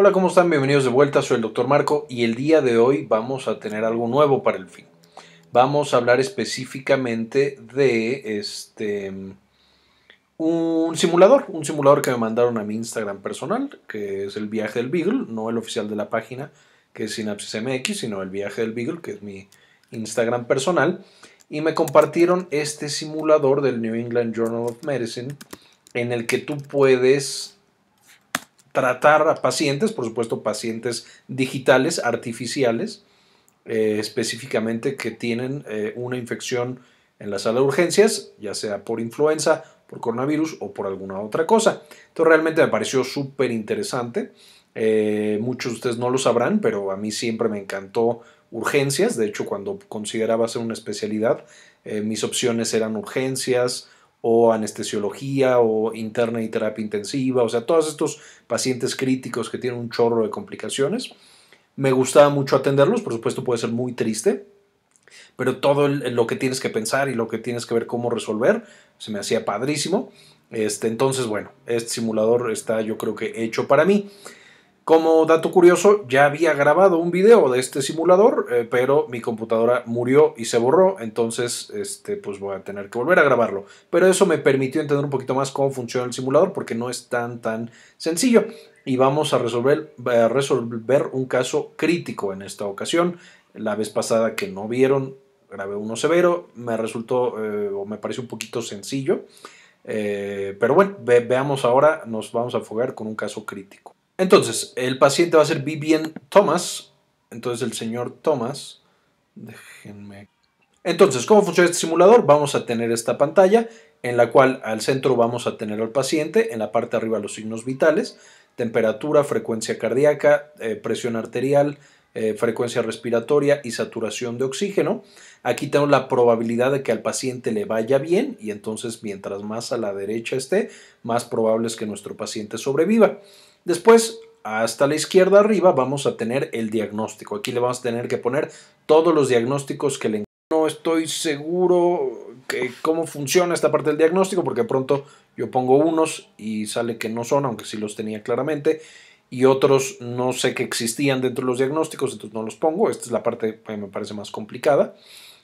Hola, ¿cómo están? Bienvenidos de vuelta, soy el doctor Marco y el día de hoy vamos a tener algo nuevo para el fin. Vamos a hablar específicamente de este un simulador, un simulador que me mandaron a mi Instagram personal, que es el viaje del Beagle, no el oficial de la página que es Sinapsis MX, sino el viaje del Beagle, que es mi Instagram personal, y me compartieron este simulador del New England Journal of Medicine en el que tú puedes tratar a pacientes, por supuesto pacientes digitales, artificiales, eh, específicamente que tienen eh, una infección en la sala de urgencias, ya sea por influenza, por coronavirus o por alguna otra cosa. Entonces realmente me pareció súper interesante. Eh, muchos de ustedes no lo sabrán, pero a mí siempre me encantó urgencias. De hecho, cuando consideraba ser una especialidad, mis opciones eran urgencias, o anestesiología o interna y terapia intensiva, o sea, todos estos pacientes críticos que tienen un chorro de complicaciones. Me gustaba mucho atenderlos, por supuesto puede ser muy triste, pero todo lo que tienes que pensar y lo que tienes que ver cómo resolver, se me hacía padrísimo. Este, entonces, bueno, este simulador está yo creo que hecho para mí. Como dato curioso, ya había grabado un video de este simulador, eh, pero mi computadora murió y se borró, entonces este, pues voy a tener que volver a grabarlo. Pero eso me permitió entender un poquito más cómo funciona el simulador, porque no es tan tan sencillo. Y vamos a resolver, resolver un caso crítico en esta ocasión. La vez pasada que no vieron, grabé uno severo, me resultó eh, o me pareció un poquito sencillo. Eh, pero bueno, veamos ahora, nos vamos a fugar con un caso crítico. Entonces, el paciente va a ser Vivian Thomas. Entonces, el señor Thomas. Déjenme. Entonces, ¿cómo funciona este simulador? Vamos a tener esta pantalla en la cual al centro vamos a tener al paciente, en la parte de arriba los signos vitales, temperatura, frecuencia cardíaca, eh, presión arterial, eh, frecuencia respiratoria y saturación de oxígeno. Aquí tenemos la probabilidad de que al paciente le vaya bien y entonces mientras más a la derecha esté, más probable es que nuestro paciente sobreviva. Después, hasta la izquierda arriba, vamos a tener el diagnóstico. Aquí le vamos a tener que poner todos los diagnósticos que le no estoy seguro que cómo funciona esta parte del diagnóstico, porque pronto yo pongo unos y sale que no son, aunque sí los tenía claramente, y otros no sé que existían dentro de los diagnósticos, entonces no los pongo. Esta es la parte que eh, me parece más complicada.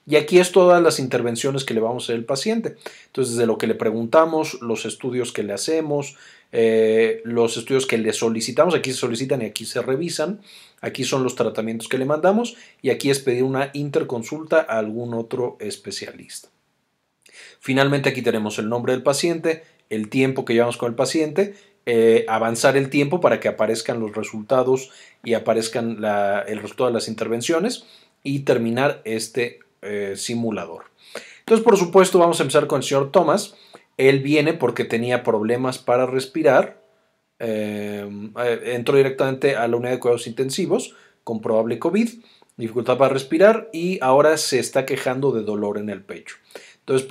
Y aquí es todas las intervenciones que le vamos a hacer al paciente. Entonces, desde lo que le preguntamos, los estudios que le hacemos, eh, los estudios que le solicitamos, aquí se solicitan y aquí se revisan, aquí son los tratamientos que le mandamos y aquí es pedir una interconsulta a algún otro especialista. Finalmente aquí tenemos el nombre del paciente, el tiempo que llevamos con el paciente, eh, avanzar el tiempo para que aparezcan los resultados y aparezcan la, el resultado de las intervenciones y terminar este eh, simulador. Entonces, por supuesto, vamos a empezar con el señor Thomas. Él viene porque tenía problemas para respirar. Em, eh, entró directamente a la unidad de cuidados intensivos con probable COVID, dificultad para respirar y ahora se está quejando de dolor en el pecho. Entonces,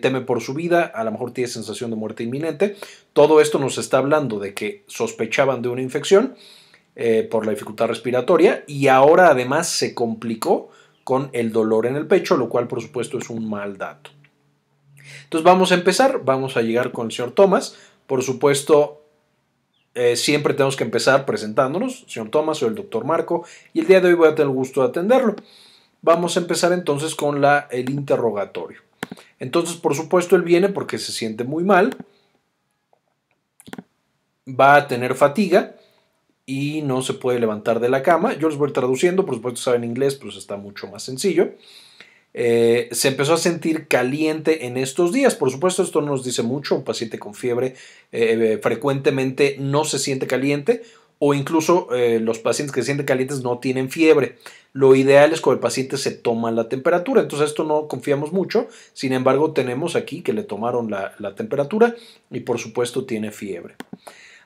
teme por su vida, a lo mejor tiene sensación de muerte inminente. Todo esto nos está hablando de que sospechaban de una infección eh, por la dificultad respiratoria y ahora además se complicó con el dolor en el pecho, lo cual por supuesto es un mal dato. Entonces vamos a empezar, vamos a llegar con el señor Thomas. Por supuesto, eh, siempre tenemos que empezar presentándonos. Señor Thomas, o el doctor Marco y el día de hoy voy a tener el gusto de atenderlo. Vamos a empezar entonces con la, el interrogatorio. Entonces, por supuesto, él viene porque se siente muy mal, va a tener fatiga y no se puede levantar de la cama. Yo les voy traduciendo, por supuesto, saben inglés, pues está mucho más sencillo. Eh, se empezó a sentir caliente en estos días. Por supuesto, esto no nos dice mucho. Un paciente con fiebre eh, eh, frecuentemente no se siente caliente o incluso los pacientes que se sienten calientes no tienen fiebre. Lo ideal es que el paciente se toma la temperatura. Entonces, esto no confiamos mucho. Sin embargo, tenemos aquí que le tomaron la, temperatura y por supuesto tiene fiebre.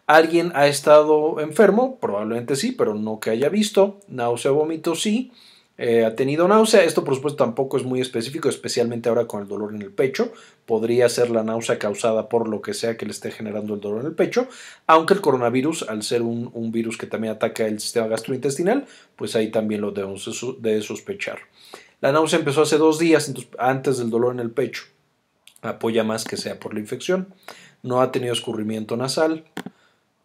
¿Alguien ha estado enfermo? Probablemente sí, pero no que haya visto. Náusea, vómito, sí. Eh, ha tenido náusea. Esto, por supuesto, tampoco es muy específico, especialmente ahora con el dolor en el pecho. Podría ser la náusea causada por lo que sea que le esté generando el dolor en el pecho, aunque el coronavirus, al ser un, virus que también ataca el sistema gastrointestinal, pues ahí también lo debemos de sospechar. La náusea empezó hace dos días, antes del dolor en el pecho. Apoya más que sea por la infección. No ha tenido escurrimiento nasal.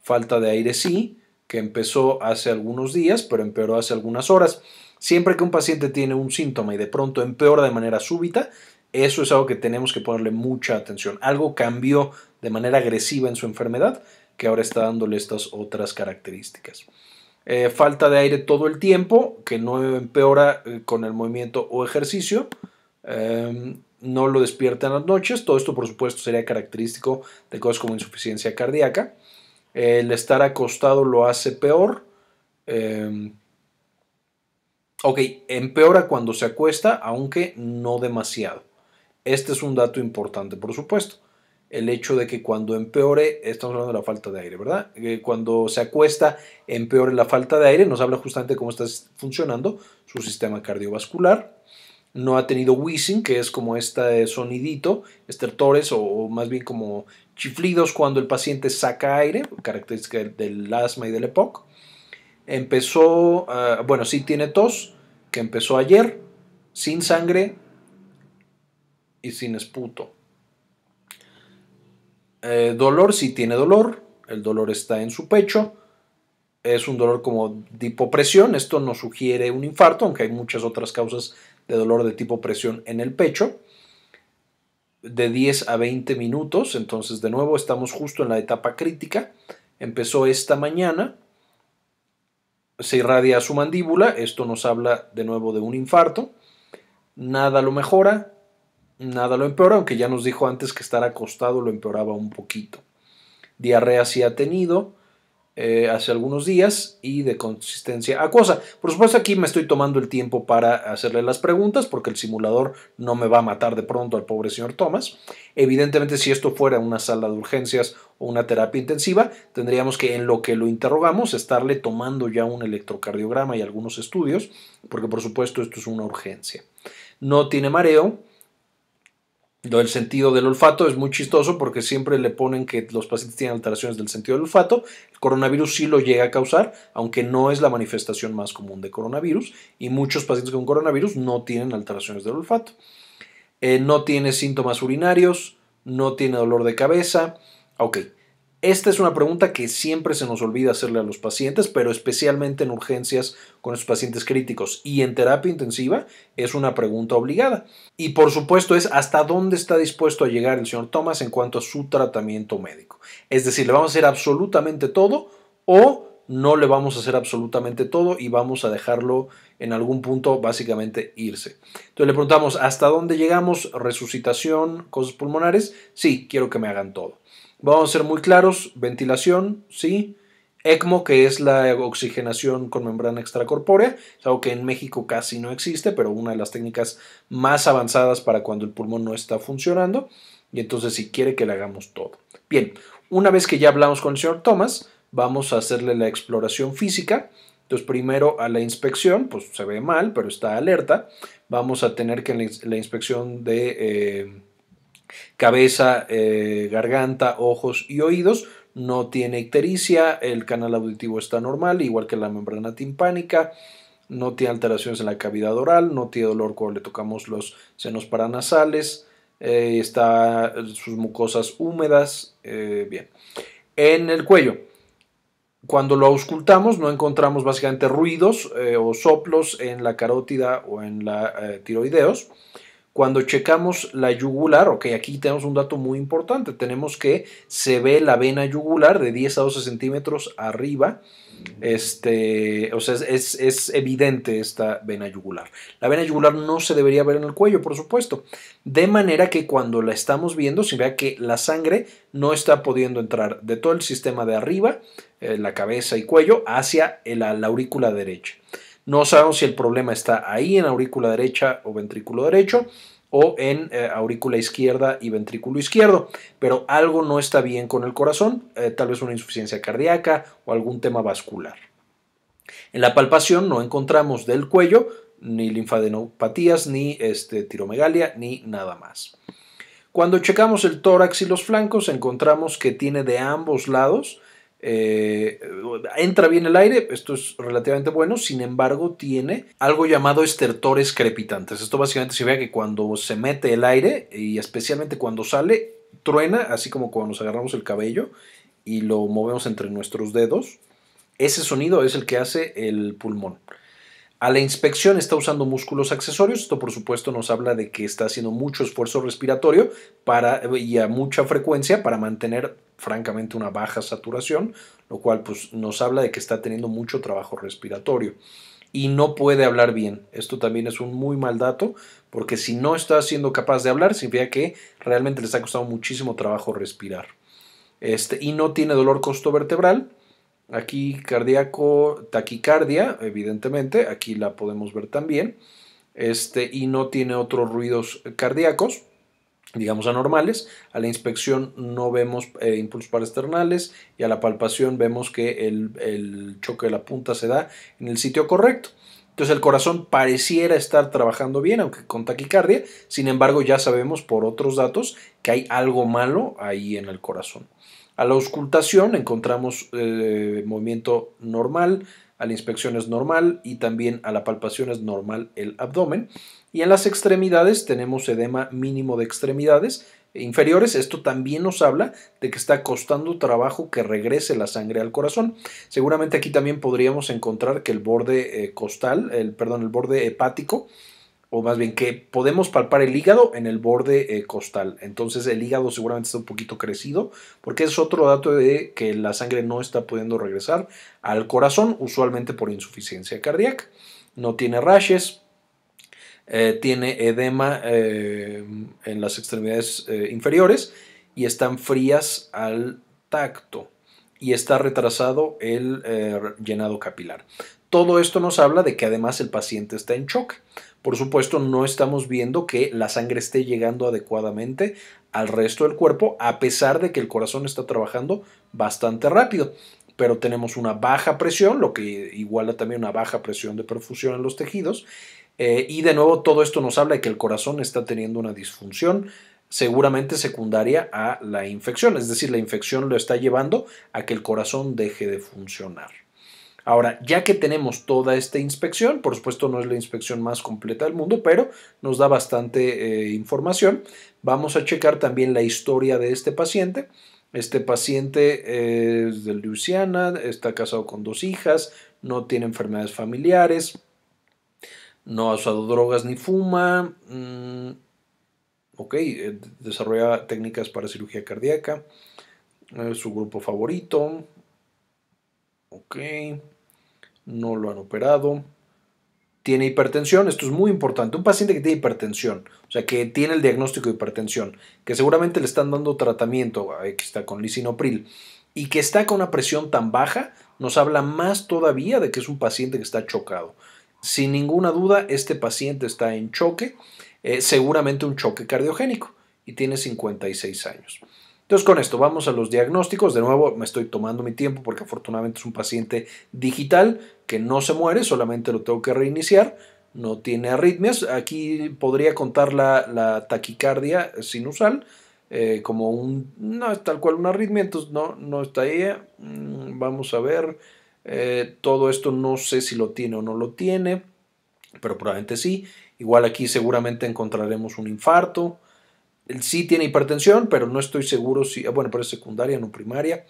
Falta de aire sí, que empezó hace algunos días, pero empeoró hace algunas horas. Siempre que un paciente tiene un síntoma y de pronto empeora de manera súbita, eso es algo que tenemos que ponerle mucha atención. Algo cambió de manera agresiva en su enfermedad que ahora está dándole estas otras características. Eh, falta de aire todo el tiempo, que no empeora eh, con el movimiento o ejercicio. Em, no lo despierta en las noches. Todo esto, por supuesto, sería característico de cosas como insuficiencia cardíaca. El estar acostado lo hace peor. Em, Ok, empeora cuando se acuesta, aunque no demasiado. Este es un dato importante, por supuesto. El hecho de que cuando empeore, estamos hablando de la falta de aire, ¿verdad? Eh, cuando se acuesta, empeore la falta de aire, nos habla justamente de cómo está funcionando su sistema cardiovascular. No ha tenido wheezing, que es como este sonidito, estertores o más bien como chiflidos cuando el paciente saca aire, característica del asma y del EPOC Empezó, ah, bueno, sí tiene tos, que empezó ayer, sin sangre y sin esputo. Eh, dolor, sí tiene dolor, el dolor está en su pecho, es un dolor como tipo presión, esto no sugiere un infarto, aunque hay muchas otras causas de dolor de tipo presión en el pecho de 10 a 20 minutos. Entonces, de nuevo, estamos justo en la etapa crítica. Empezó esta mañana se irradia su mandíbula, esto nos habla de nuevo de un infarto, nada lo mejora, nada lo empeora, aunque ya nos dijo antes que estar acostado lo empeoraba un poquito. Diarrea sí ha tenido, eh, hace algunos días y de consistencia acuosa. Por supuesto aquí me estoy tomando el tiempo para hacerle las preguntas porque el simulador no me va a matar de pronto al pobre señor Thomas. Evidentemente si esto fuera una sala de urgencias o una terapia intensiva, tendríamos que en lo que lo interrogamos estarle tomando ya un electrocardiograma y algunos estudios porque por supuesto esto es una urgencia. No tiene mareo, lo del sentido del olfato es muy chistoso porque siempre le ponen que los pacientes tienen alteraciones del sentido del olfato. El coronavirus sí lo llega a causar, aunque no es la manifestación más común de coronavirus y muchos pacientes con coronavirus no tienen alteraciones del olfato. Eh, no tiene síntomas urinarios, no tiene dolor de cabeza. Ok, esta es una pregunta que siempre se nos olvida hacerle a los pacientes, pero especialmente en urgencias con los pacientes críticos y en terapia intensiva es una pregunta obligada. Y por supuesto es hasta dónde está dispuesto a llegar el señor Thomas en cuanto a su tratamiento médico. Es decir, le vamos a hacer absolutamente todo o no le vamos a hacer absolutamente todo y vamos a dejarlo en algún punto básicamente irse. Entonces le preguntamos, ¿hasta dónde llegamos? Resucitación, cosas pulmonares. Sí, quiero que me hagan todo. Vamos a ser muy claros, ventilación, ¿sí? ECMO, que es la oxigenación con membrana extracorpórea, es algo que en México casi no existe, pero una de las técnicas más avanzadas para cuando el pulmón no está funcionando. Y entonces, si quiere que le hagamos todo. Bien, una vez que ya hablamos con el señor Thomas, vamos a hacerle la exploración física. Entonces, primero a la inspección, pues se ve mal, pero está alerta. Vamos a tener que la inspección de. Eh, cabeza, eh, garganta, ojos y oídos. No tiene ictericia, el canal auditivo está normal, igual que la membrana timpánica. No tiene alteraciones en la cavidad oral, no tiene dolor cuando le tocamos los senos paranasales. Eh, está sus mucosas húmedas. Eh, bien. En el cuello. Cuando lo auscultamos no encontramos básicamente ruidos o soplos en la carótida o en la tiroideos. Cuando checamos la yugular, ok, aquí tenemos un dato muy importante, tenemos que se ve la vena yugular de 10 a 12 centímetros arriba, este, o sea, es, evidente esta vena yugular. La vena yugular no se debería ver en el cuello, por supuesto, de manera que cuando la estamos viendo se vea que la sangre no está pudiendo entrar de todo el sistema de arriba, eh, la cabeza y cuello, hacia la aurícula derecha. No sabemos si el problema está ahí en aurícula derecha o ventrículo derecho o en eh, aurícula izquierda y ventrículo izquierdo, pero algo no está bien con el corazón, eh, tal vez una insuficiencia cardíaca o algún tema vascular. En la palpación no encontramos del cuello ni linfadenopatías, ni este, tiromegalia, ni nada más. Cuando checamos el tórax y los flancos, encontramos que tiene de ambos lados eh, entra bien el aire, esto es relativamente bueno, sin embargo tiene algo llamado estertores crepitantes. Esto básicamente se vea que cuando se mete el aire y especialmente cuando sale, truena, así como cuando nos agarramos el cabello y lo movemos entre nuestros dedos. Ese sonido es el que hace el pulmón. A la inspección está usando músculos accesorios. Esto, por supuesto, nos habla de que está haciendo mucho esfuerzo respiratorio para, y a mucha frecuencia para mantener, francamente, una baja saturación, lo cual pues, nos habla de que está teniendo mucho trabajo respiratorio. Y no puede hablar bien. Esto también es un muy mal dato, porque si no está siendo capaz de hablar, significa que realmente le está costando muchísimo trabajo respirar. Este, y no tiene dolor costo costovertebral Aquí cardíaco, taquicardia, evidentemente, aquí la podemos ver también. Este, y no tiene otros ruidos cardíacos, digamos anormales. A la inspección no vemos eh, impulsos parasternales y a la palpación vemos que el, el choque de la punta se da en el sitio correcto. Entonces el corazón pareciera estar trabajando bien, aunque con taquicardia. Sin embargo, ya sabemos por otros datos que hay algo malo ahí en el corazón. A la auscultación encontramos eh, movimiento normal, a la inspección es normal y también a la palpación es normal el abdomen. Y en las extremidades tenemos edema mínimo de extremidades e inferiores. Esto también nos habla de que está costando trabajo que regrese la sangre al corazón. Seguramente aquí también podríamos encontrar que el borde eh, costal, el, perdón, el borde hepático o más bien que podemos palpar el hígado en el borde eh, costal. Entonces el hígado seguramente está un poquito crecido, porque es otro dato de que la sangre no está pudiendo regresar al corazón, usualmente por insuficiencia cardíaca. No tiene rashes, eh, tiene edema eh, en las extremidades inferiores y están frías al tacto y está retrasado el llenado capilar. Todo esto nos habla de que además el paciente está en shock. Por supuesto, no estamos viendo que la sangre esté llegando adecuadamente al resto del cuerpo, a pesar de que el corazón está trabajando bastante rápido. Pero tenemos una baja presión, lo que iguala también una baja presión de perfusión en los tejidos. Eh, y de nuevo, todo esto nos habla de que el corazón está teniendo una disfunción seguramente secundaria a la infección, es decir, la infección lo está llevando a que el corazón deje de funcionar. Ahora, ya que tenemos toda esta inspección, por supuesto no es la inspección más completa del mundo, pero nos da bastante eh, información. Vamos a checar también la historia de este paciente. Este paciente eh, es de Luisiana, está casado con dos hijas, no tiene enfermedades familiares, no ha usado drogas ni fuma, mm, ok, eh, desarrolla técnicas para cirugía cardíaca, su grupo favorito, ok, no lo han operado. Tiene hipertensión, esto es muy importante. Un paciente que tiene hipertensión, o sea, que tiene el diagnóstico de hipertensión, que seguramente le están dando tratamiento, que está con lisinopril, y que está con una presión tan baja, nos habla más todavía de que es un paciente que está chocado. Sin ninguna duda, este paciente está en choque, eh, seguramente un choque cardiogénico, y tiene 56 años. Entonces con esto vamos a los diagnósticos. De nuevo me estoy tomando mi tiempo porque afortunadamente es un paciente digital que no se muere, solamente lo tengo que reiniciar. No tiene arritmias. Aquí podría contar la, taquicardia sinusal eh, como un... No es tal cual un arritmia, entonces no, no está ahí. Mm, vamos a ver. Eh, todo esto no sé si lo tiene o no lo tiene, pero probablemente sí. Igual aquí seguramente encontraremos un infarto sí tiene hipertensión, pero no estoy seguro si, ah, bueno, pero es secundaria, no primaria,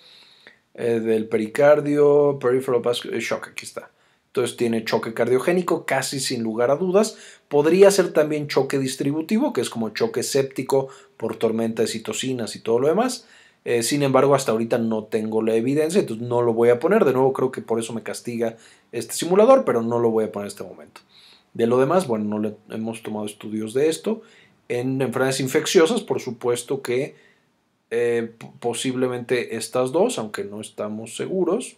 eh, del pericardio, peripheral vascular eh, shock, aquí está. Entonces tiene choque cardiogénico, casi sin lugar a dudas. Podría ser también choque distributivo, que es como choque séptico por tormenta de citocinas y todo lo demás. Eh, sin embargo, hasta ahorita no tengo la evidencia, entonces no lo voy a poner. De nuevo, creo que por eso me castiga este simulador, pero no lo voy a poner en este momento. De lo demás, bueno, no hemos tomado estudios de esto en enfermedades infecciosas, por supuesto que eh, posiblemente estas dos, aunque no estamos seguros,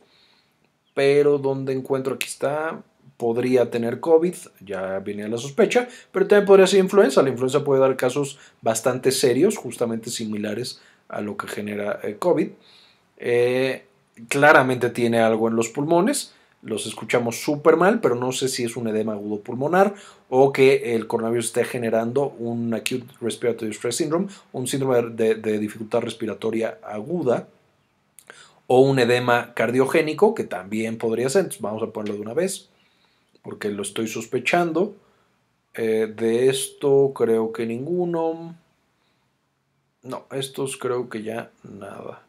pero donde encuentro aquí está, podría tener COVID, ya viene la sospecha, pero también podría ser influenza. La influenza puede dar casos bastante serios, justamente similares a lo que genera eh, COVID. Eh, claramente tiene algo en los pulmones, los escuchamos súper mal, pero no sé si es un edema agudo pulmonar o que el coronavirus esté generando un acute respiratory stress syndrome, un síndrome de, dificultad respiratoria aguda o un edema cardiogénico, que también podría ser. vamos a ponerlo de una vez, porque lo estoy sospechando. Eh, de esto creo que ninguno. No, estos creo que ya nada.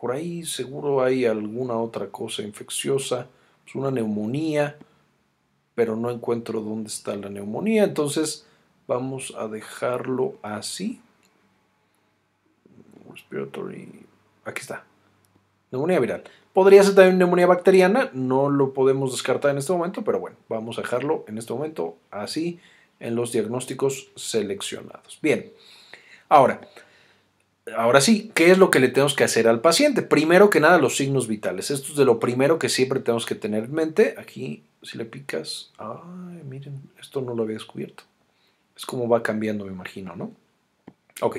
Por ahí seguro hay alguna otra cosa infecciosa, es pues una neumonía, pero no encuentro dónde está la neumonía, entonces vamos a dejarlo así. Respiratory, aquí está. Neumonía viral. Podría ser también neumonía bacteriana, no lo podemos descartar en este momento, pero bueno, vamos a dejarlo en este momento así en los diagnósticos seleccionados. Bien, ahora ahora sí, ¿qué es lo que le tenemos que hacer al paciente? Primero que nada, los signos vitales. Esto es de lo primero que siempre tenemos que tener en mente. Aquí, si le picas, ay, miren, esto no lo había descubierto. Es como va cambiando, me imagino, ¿no? Ok,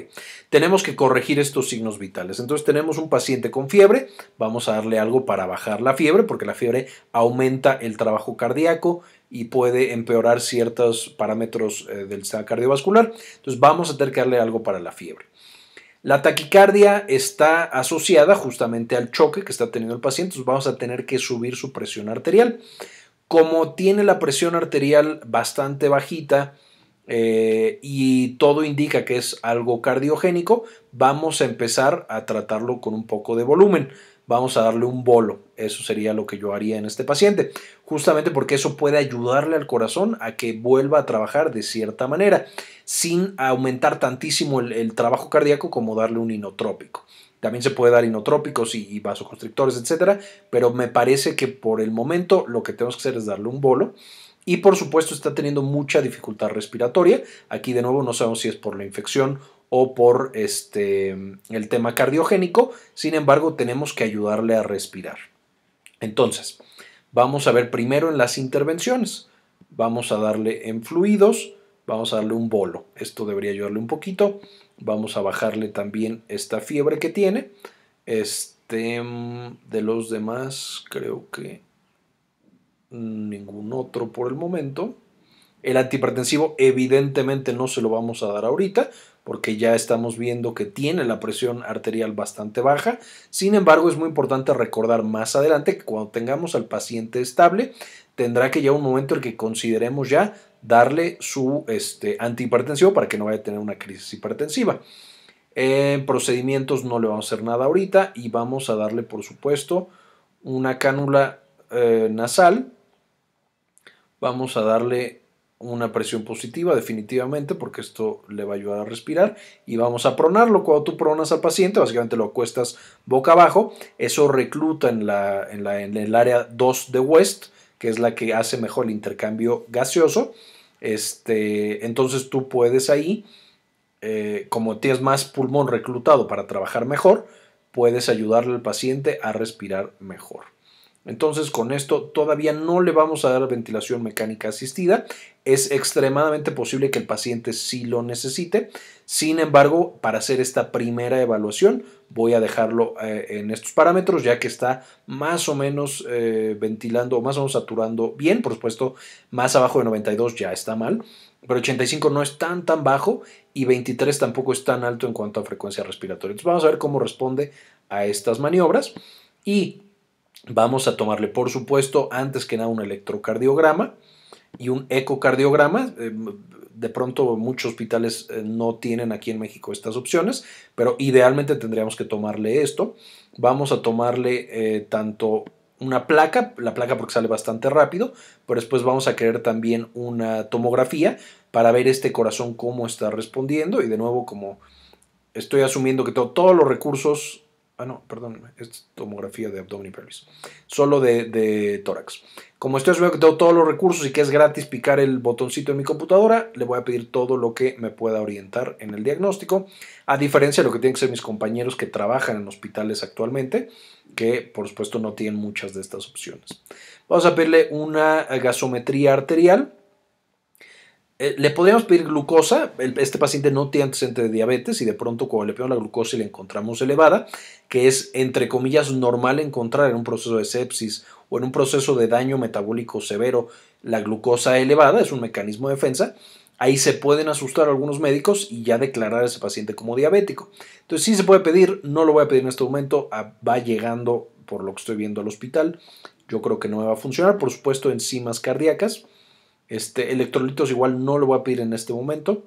tenemos que corregir estos signos vitales. Entonces tenemos un paciente con fiebre, vamos a darle algo para bajar la fiebre, porque la fiebre aumenta el trabajo cardíaco y puede empeorar ciertos parámetros eh, del estado cardiovascular. Entonces vamos a tener que darle algo para la fiebre. La taquicardia está asociada justamente al choque que está teniendo el paciente, entonces vamos a tener que subir su presión arterial. Como tiene la presión arterial bastante bajita eh, y todo indica que es algo cardiogénico, vamos a empezar a tratarlo con un poco de volumen. Vamos a darle un bolo. Eso sería lo que yo haría en este paciente justamente porque eso puede ayudarle al corazón a que vuelva a trabajar de cierta manera, sin aumentar tantísimo el, trabajo cardíaco como darle un inotrópico. También se puede dar inotrópicos y, vasoconstrictores, etcétera, pero me parece que por el momento lo que tenemos que hacer es darle un bolo. Y por supuesto está teniendo mucha dificultad respiratoria. Aquí de nuevo no sabemos si es por la infección o por este, el tema cardiogénico. Sin embargo, tenemos que ayudarle a respirar. Entonces, Vamos a ver primero en las intervenciones. Vamos a darle en fluidos, vamos a darle un bolo. Esto debería ayudarle un poquito. Vamos a bajarle también esta fiebre que tiene. Este, mm, de los demás, creo que ningún otro por el momento. El antihipertensivo evidentemente no se lo vamos a dar ahorita, porque ya estamos viendo que tiene la presión arterial bastante baja. Sin embargo, es muy importante recordar más adelante que cuando tengamos al paciente estable, tendrá que ya un momento en que consideremos ya darle su este, antihipertensivo para que no vaya a tener una crisis hipertensiva. En eh, procedimientos no le vamos a hacer nada ahorita y vamos a darle, por supuesto, una cánula eh, nasal. Vamos a darle una presión positiva definitivamente porque esto le va a ayudar a respirar y vamos a pronarlo. Cuando tú pronas al paciente, básicamente lo acuestas boca abajo, eso recluta en, la, en, la, en el área 2 de West, que es la que hace mejor el intercambio gaseoso. Este, entonces tú puedes ahí, eh, como tienes más pulmón reclutado para trabajar mejor, puedes ayudarle al paciente a respirar mejor. Entonces con esto todavía no le vamos a dar ventilación mecánica asistida. Es extremadamente posible que el paciente sí lo necesite. Sin embargo, para hacer esta primera evaluación voy a dejarlo eh, en estos parámetros ya que está más o menos eh, ventilando más o menos saturando bien. Por supuesto, más abajo de 92 ya está mal. Pero 85 no es tan tan bajo y 23 tampoco es tan alto en cuanto a frecuencia respiratoria. vamos a ver cómo responde a estas maniobras. Y Vamos a tomarle, por supuesto, antes que nada un electrocardiograma y un ecocardiograma. Eh, de pronto muchos hospitales eh, no tienen aquí en México estas opciones, pero idealmente tendríamos que tomarle esto. Vamos a tomarle eh, tanto una placa, la placa porque sale bastante rápido, pero después vamos a querer también una tomografía para ver este corazón cómo está respondiendo y de nuevo como estoy asumiendo que todos los recursos Ah, no, perdón, es tomografía de abdomen y pelvis. Solo de, tórax. Como estoy veo que tengo todos los recursos y que es gratis picar el botoncito en mi computadora, le voy a pedir todo lo que me pueda orientar en el diagnóstico, a diferencia de lo que tienen que ser mis compañeros que trabajan en hospitales actualmente, que por supuesto no tienen muchas de estas opciones. Vamos a pedirle una gasometría arterial eh, le podríamos pedir glucosa, este paciente no tiene antecedentes de diabetes y de pronto cuando le pedimos la glucosa y la encontramos elevada, que es entre comillas normal encontrar en un proceso de sepsis o en un proceso de daño metabólico severo la glucosa elevada, es un mecanismo de defensa, ahí se pueden asustar algunos médicos y ya declarar a ese paciente como diabético. Entonces sí se puede pedir, no lo voy a pedir en este momento, va llegando por lo que estoy viendo al hospital, yo creo que no va a funcionar, por supuesto enzimas cardíacas, este, electrolitos igual no lo voy a pedir en este momento,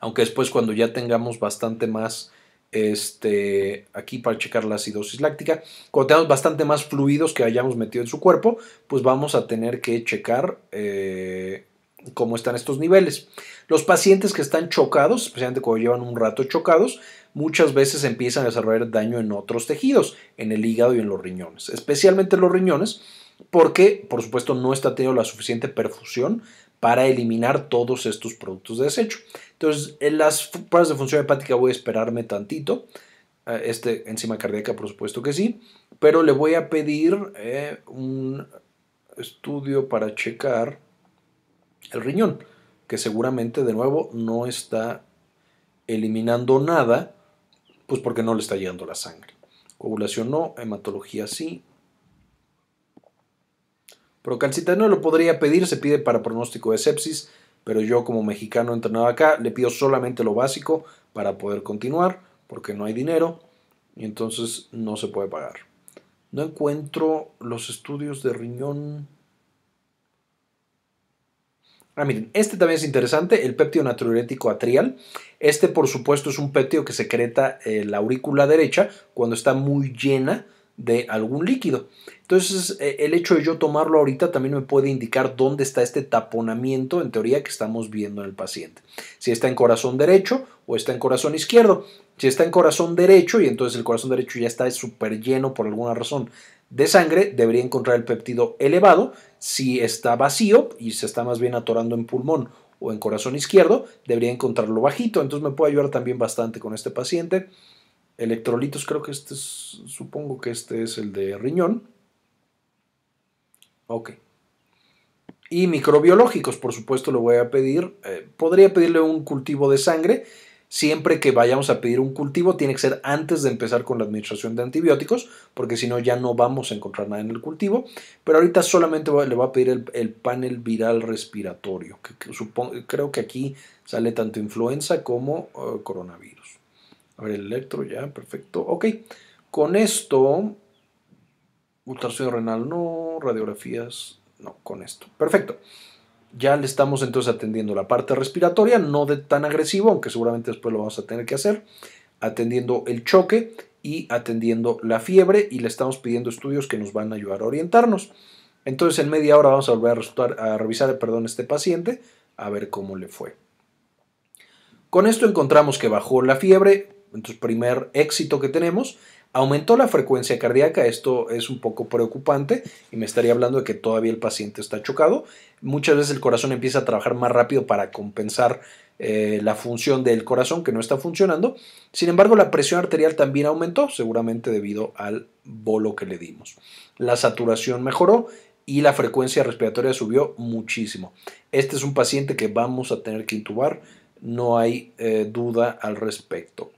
aunque después cuando ya tengamos bastante más, este, aquí para checar la acidosis láctica, cuando tengamos bastante más fluidos que hayamos metido en su cuerpo, pues vamos a tener que checar eh, cómo están estos niveles. Los pacientes que están chocados, especialmente cuando llevan un rato chocados, muchas veces empiezan a desarrollar daño en otros tejidos, en el hígado y en los riñones, especialmente en los riñones porque por supuesto no está teniendo la suficiente perfusión para eliminar todos estos productos de desecho. Entonces, en las pruebas de función hepática voy a esperarme tantito. Eh, este enzima cardíaca, por supuesto que sí, pero le voy a pedir eh, un estudio para checar el riñón, que seguramente de nuevo no está eliminando nada, pues porque no le está llegando la sangre. Coagulación no, hematología sí, pero no lo podría pedir, se pide para pronóstico de sepsis, pero yo como mexicano entrenado acá le pido solamente lo básico para poder continuar, porque no hay dinero y entonces no se puede pagar. No encuentro los estudios de riñón. Ah, miren, este también es interesante, el péptido natriurético atrial. Este, por supuesto, es un péptido que secreta eh, la aurícula derecha cuando está muy llena de algún líquido. Entonces, eh, el hecho de yo tomarlo ahorita también me puede indicar dónde está este taponamiento, en teoría, que estamos viendo en el paciente. Si está en corazón derecho o está en corazón izquierdo. Si está en corazón derecho y entonces el corazón derecho ya está súper lleno por alguna razón de sangre, debería encontrar el péptido elevado. Si está vacío y se está más bien atorando en pulmón o en corazón izquierdo, debería encontrarlo bajito. Entonces, me puede ayudar también bastante con este paciente. Electrolitos, creo que este es, supongo que este es el de riñón. Ok. Y microbiológicos, por supuesto, lo voy a pedir. Eh, podría pedirle un cultivo de sangre. Siempre que vayamos a pedir un cultivo, tiene que ser antes de empezar con la administración de antibióticos, porque si no, ya no vamos a encontrar nada en el cultivo. Pero ahorita solamente le voy a pedir el, panel viral respiratorio, que, creo que aquí sale tanto influenza como eh, coronavirus. A ver, el electro ya, perfecto. Ok, con esto, ultrasonido renal no, radiografías no, con esto. Perfecto. Ya le estamos entonces atendiendo la parte respiratoria, no de tan agresivo, aunque seguramente después lo vamos a tener que hacer, atendiendo el choque y atendiendo la fiebre y le estamos pidiendo estudios que nos van a ayudar a orientarnos. Entonces en media hora vamos a volver a, a revisar perdón, este paciente a ver cómo le fue. Con esto encontramos que bajó la fiebre, entonces primer éxito que tenemos, aumentó la frecuencia cardíaca, esto es un poco preocupante y me estaría hablando de que todavía el paciente está chocado. Muchas veces el corazón empieza a trabajar más rápido para compensar eh, la función del corazón que no está funcionando. Sin embargo, la presión arterial también aumentó, seguramente debido al bolo que le dimos. La saturación mejoró y la frecuencia respiratoria subió muchísimo. Este es un paciente que vamos a tener que intubar, no hay eh, duda al respecto.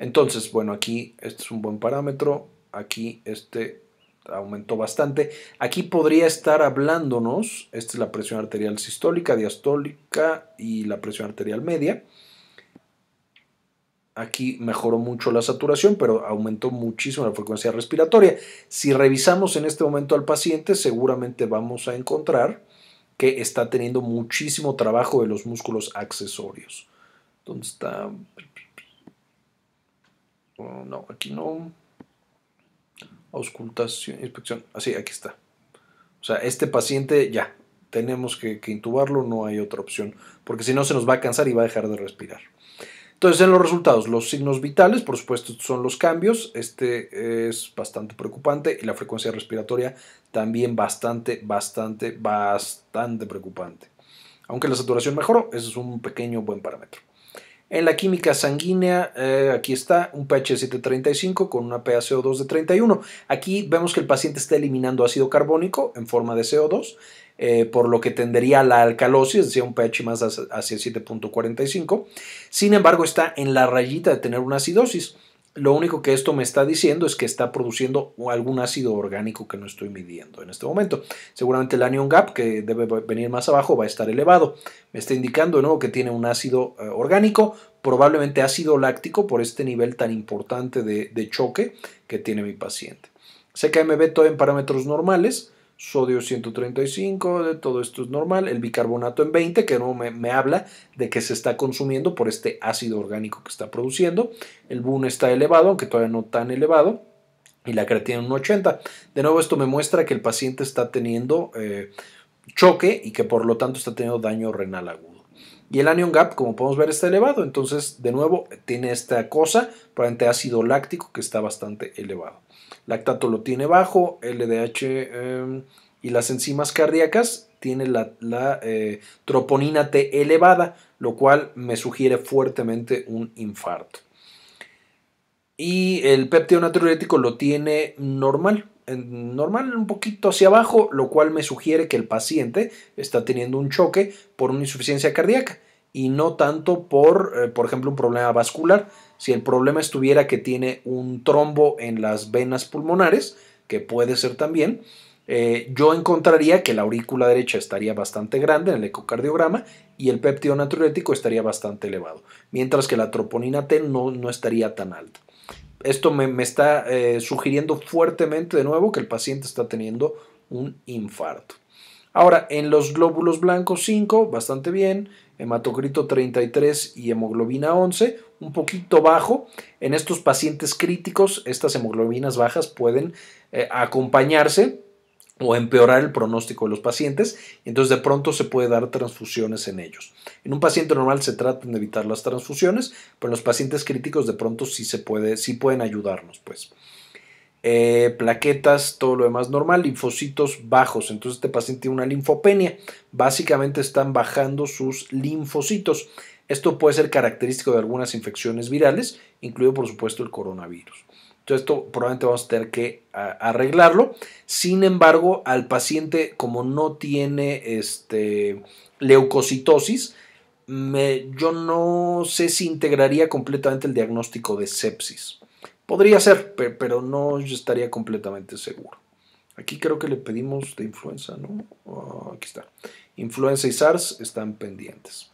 Entonces, bueno, aquí este es un buen parámetro, aquí este aumentó bastante. Aquí podría estar hablándonos, esta es la presión arterial sistólica, diastólica y la presión arterial media. Aquí mejoró mucho la saturación, pero aumentó muchísimo la frecuencia respiratoria. Si revisamos en este momento al paciente, seguramente vamos a encontrar que está teniendo muchísimo trabajo de los músculos accesorios. ¿Dónde está? no, aquí no. Auscultación, inspección. Así, aquí está. O sea, este paciente ya, tenemos que, intubarlo, no hay otra opción, porque si no se nos va a cansar y va a dejar de respirar. Entonces, en los resultados, los signos vitales, por supuesto, son los cambios. Este es bastante preocupante y la frecuencia respiratoria también bastante, bastante, bastante preocupante. Aunque la saturación mejoró, ese es un pequeño buen parámetro. En la química sanguínea, eh, aquí está un pH de 735 con una PaCO2 de 31. Aquí vemos que el paciente está eliminando ácido carbónico en forma de CO2, eh, por lo que tendería a la alcalosis, es decir, un pH más hacia 7.45. Sin embargo, está en la rayita de tener una acidosis. Lo único que esto me está diciendo es que está produciendo algún ácido orgánico que no estoy midiendo en este momento. Seguramente el anion gap, que debe venir más abajo, va a estar elevado. Me está indicando de nuevo que tiene un ácido eh, orgánico, probablemente ácido láctico por este nivel tan importante de, choque que tiene mi paciente. CKMB todo en parámetros normales, sodio 135, de todo esto es normal, el bicarbonato en 20, que no me, me, habla de que se está consumiendo por este ácido orgánico que está produciendo, el BUN está elevado, aunque todavía no tan elevado, y la creatina en 80. De nuevo, esto me muestra que el paciente está teniendo eh, choque y que por lo tanto está teniendo daño renal agudo. Y el anion gap, como podemos ver, está elevado, entonces de nuevo tiene esta cosa, probablemente ácido láctico que está bastante elevado lactato lo tiene bajo, LDH em, y las enzimas cardíacas tiene la, eh, troponina T elevada, lo cual me sugiere fuertemente un infarto. Y el péptido natriurético lo tiene normal, normal un poquito hacia abajo, lo cual me sugiere que el paciente está teniendo un choque por una insuficiencia cardíaca y no tanto por, eh, por ejemplo, un problema vascular si el problema estuviera que tiene un trombo en las venas pulmonares, que puede ser también, eh, yo encontraría que la aurícula derecha estaría bastante grande en el ecocardiograma y el péptido natriurético estaría bastante elevado, mientras que la troponina T no, estaría tan alta. Esto me, está eh, sugiriendo fuertemente de nuevo que el paciente está teniendo un infarto. Ahora, en los glóbulos blancos 5, bastante bien hematocrito 33 y hemoglobina 11, un poquito bajo. En estos pacientes críticos, estas hemoglobinas bajas pueden eh, acompañarse o empeorar el pronóstico de los pacientes, entonces de pronto se puede dar transfusiones en ellos. En un paciente normal se trata de evitar las transfusiones, pero en los pacientes críticos de pronto sí se puede, sí pueden ayudarnos, pues. Eh, plaquetas, todo lo demás normal, linfocitos bajos. Entonces este paciente tiene una linfopenia. Básicamente están bajando sus linfocitos. Esto puede ser característico de algunas infecciones virales, incluido por supuesto el coronavirus. Entonces esto probablemente vamos a tener que arreglarlo. Sin embargo, al paciente como no tiene este, leucocitosis, yo no sé si integraría completamente el diagnóstico de sepsis. Podría ser, pero no estaría completamente seguro. Aquí creo que le pedimos de influenza, ¿no? Ah, aquí está. Influenza y SARS están pendientes.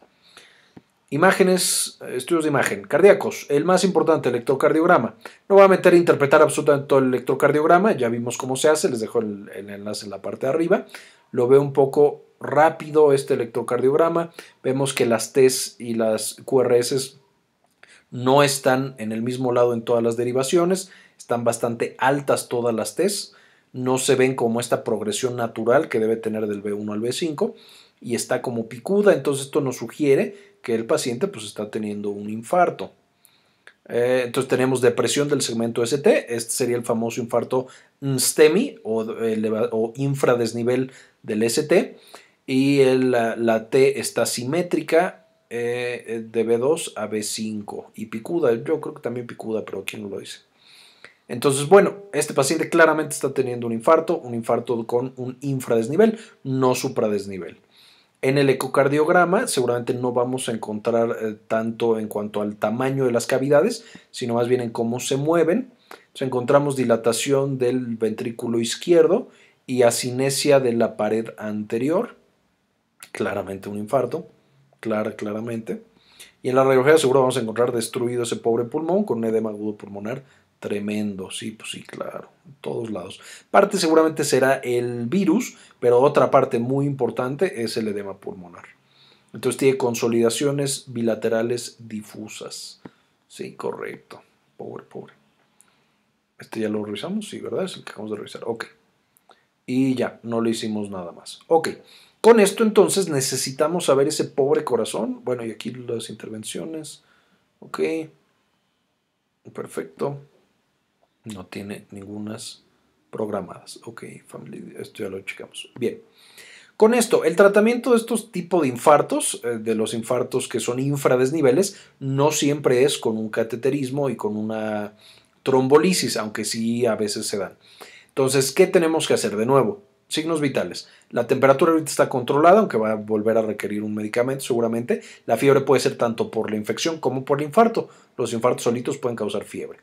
Imágenes, estudios de imagen, cardíacos, el más importante, electrocardiograma. No voy a meter a interpretar absolutamente todo el electrocardiograma, ya vimos cómo se hace, les dejo el, enlace en la parte de arriba. Lo veo un poco rápido este electrocardiograma, vemos que las T's y las QRS no están en el mismo lado en todas las derivaciones, están bastante altas todas las T's, no se ven como esta progresión natural que debe tener del B1 al B5 y está como picuda, entonces esto nos sugiere que el paciente pues está teniendo un infarto. Eh, entonces tenemos depresión del segmento ST, este sería el famoso infarto STEMI o, infradesnivel del ST y la T está simétrica eh, de B2 a B5 y picuda, yo creo que también picuda, pero quién no lo dice. Entonces, bueno, este paciente claramente está teniendo un infarto, un infarto con un infradesnivel, no supradesnivel. En el ecocardiograma seguramente no vamos a encontrar eh, tanto en cuanto al tamaño de las cavidades, sino más bien en cómo se mueven. encontramos dilatación del ventrículo izquierdo y asinesia de la pared anterior, claramente un infarto clara, claramente. Y en la radiografía seguro vamos a encontrar destruido ese pobre pulmón con un edema agudo pulmonar tremendo. Sí, pues sí, claro, en todos lados. Parte seguramente será el virus, pero otra parte muy importante es el edema pulmonar. Entonces tiene consolidaciones bilaterales difusas. Sí, correcto. Pobre, pobre. Este ya lo revisamos, sí, ¿verdad? Es el que acabamos de revisar. Ok. Y ya, no le hicimos nada más. Ok. Con esto entonces necesitamos saber ese pobre corazón. Bueno, y aquí las intervenciones. Ok. Perfecto. No tiene ningunas programadas. Ok, esto ya lo checamos. Bien. Con esto, el tratamiento de estos tipos de infartos, eh, de los infartos que son infradesniveles, no siempre es con un cateterismo y con una trombolisis, aunque sí a veces se dan. Entonces, ¿qué tenemos que hacer de nuevo? signos vitales. La temperatura ahorita está controlada, aunque va a volver a requerir un medicamento seguramente. La fiebre puede ser tanto por la infección como por el infarto. Los infartos solitos pueden causar fiebre.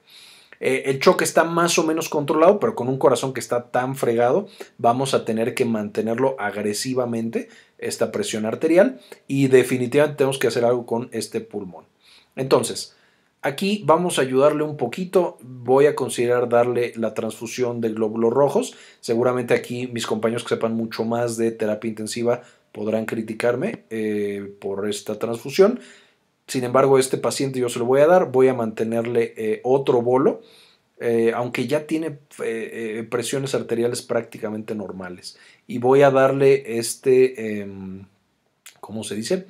Eh, el choque está más o menos controlado, pero con un corazón que está tan fregado, vamos a tener que mantenerlo agresivamente, esta presión arterial, y definitivamente tenemos que hacer algo con este pulmón. Entonces, Aquí vamos a ayudarle un poquito, voy a considerar darle la transfusión de glóbulos rojos. Seguramente aquí mis compañeros que sepan mucho más de terapia intensiva podrán criticarme eh, por esta transfusión. Sin embargo, este paciente yo se lo voy a dar, voy a mantenerle eh, otro bolo, eh, aunque ya tiene presiones arteriales prácticamente normales. Y voy a darle este, em, ¿cómo se dice?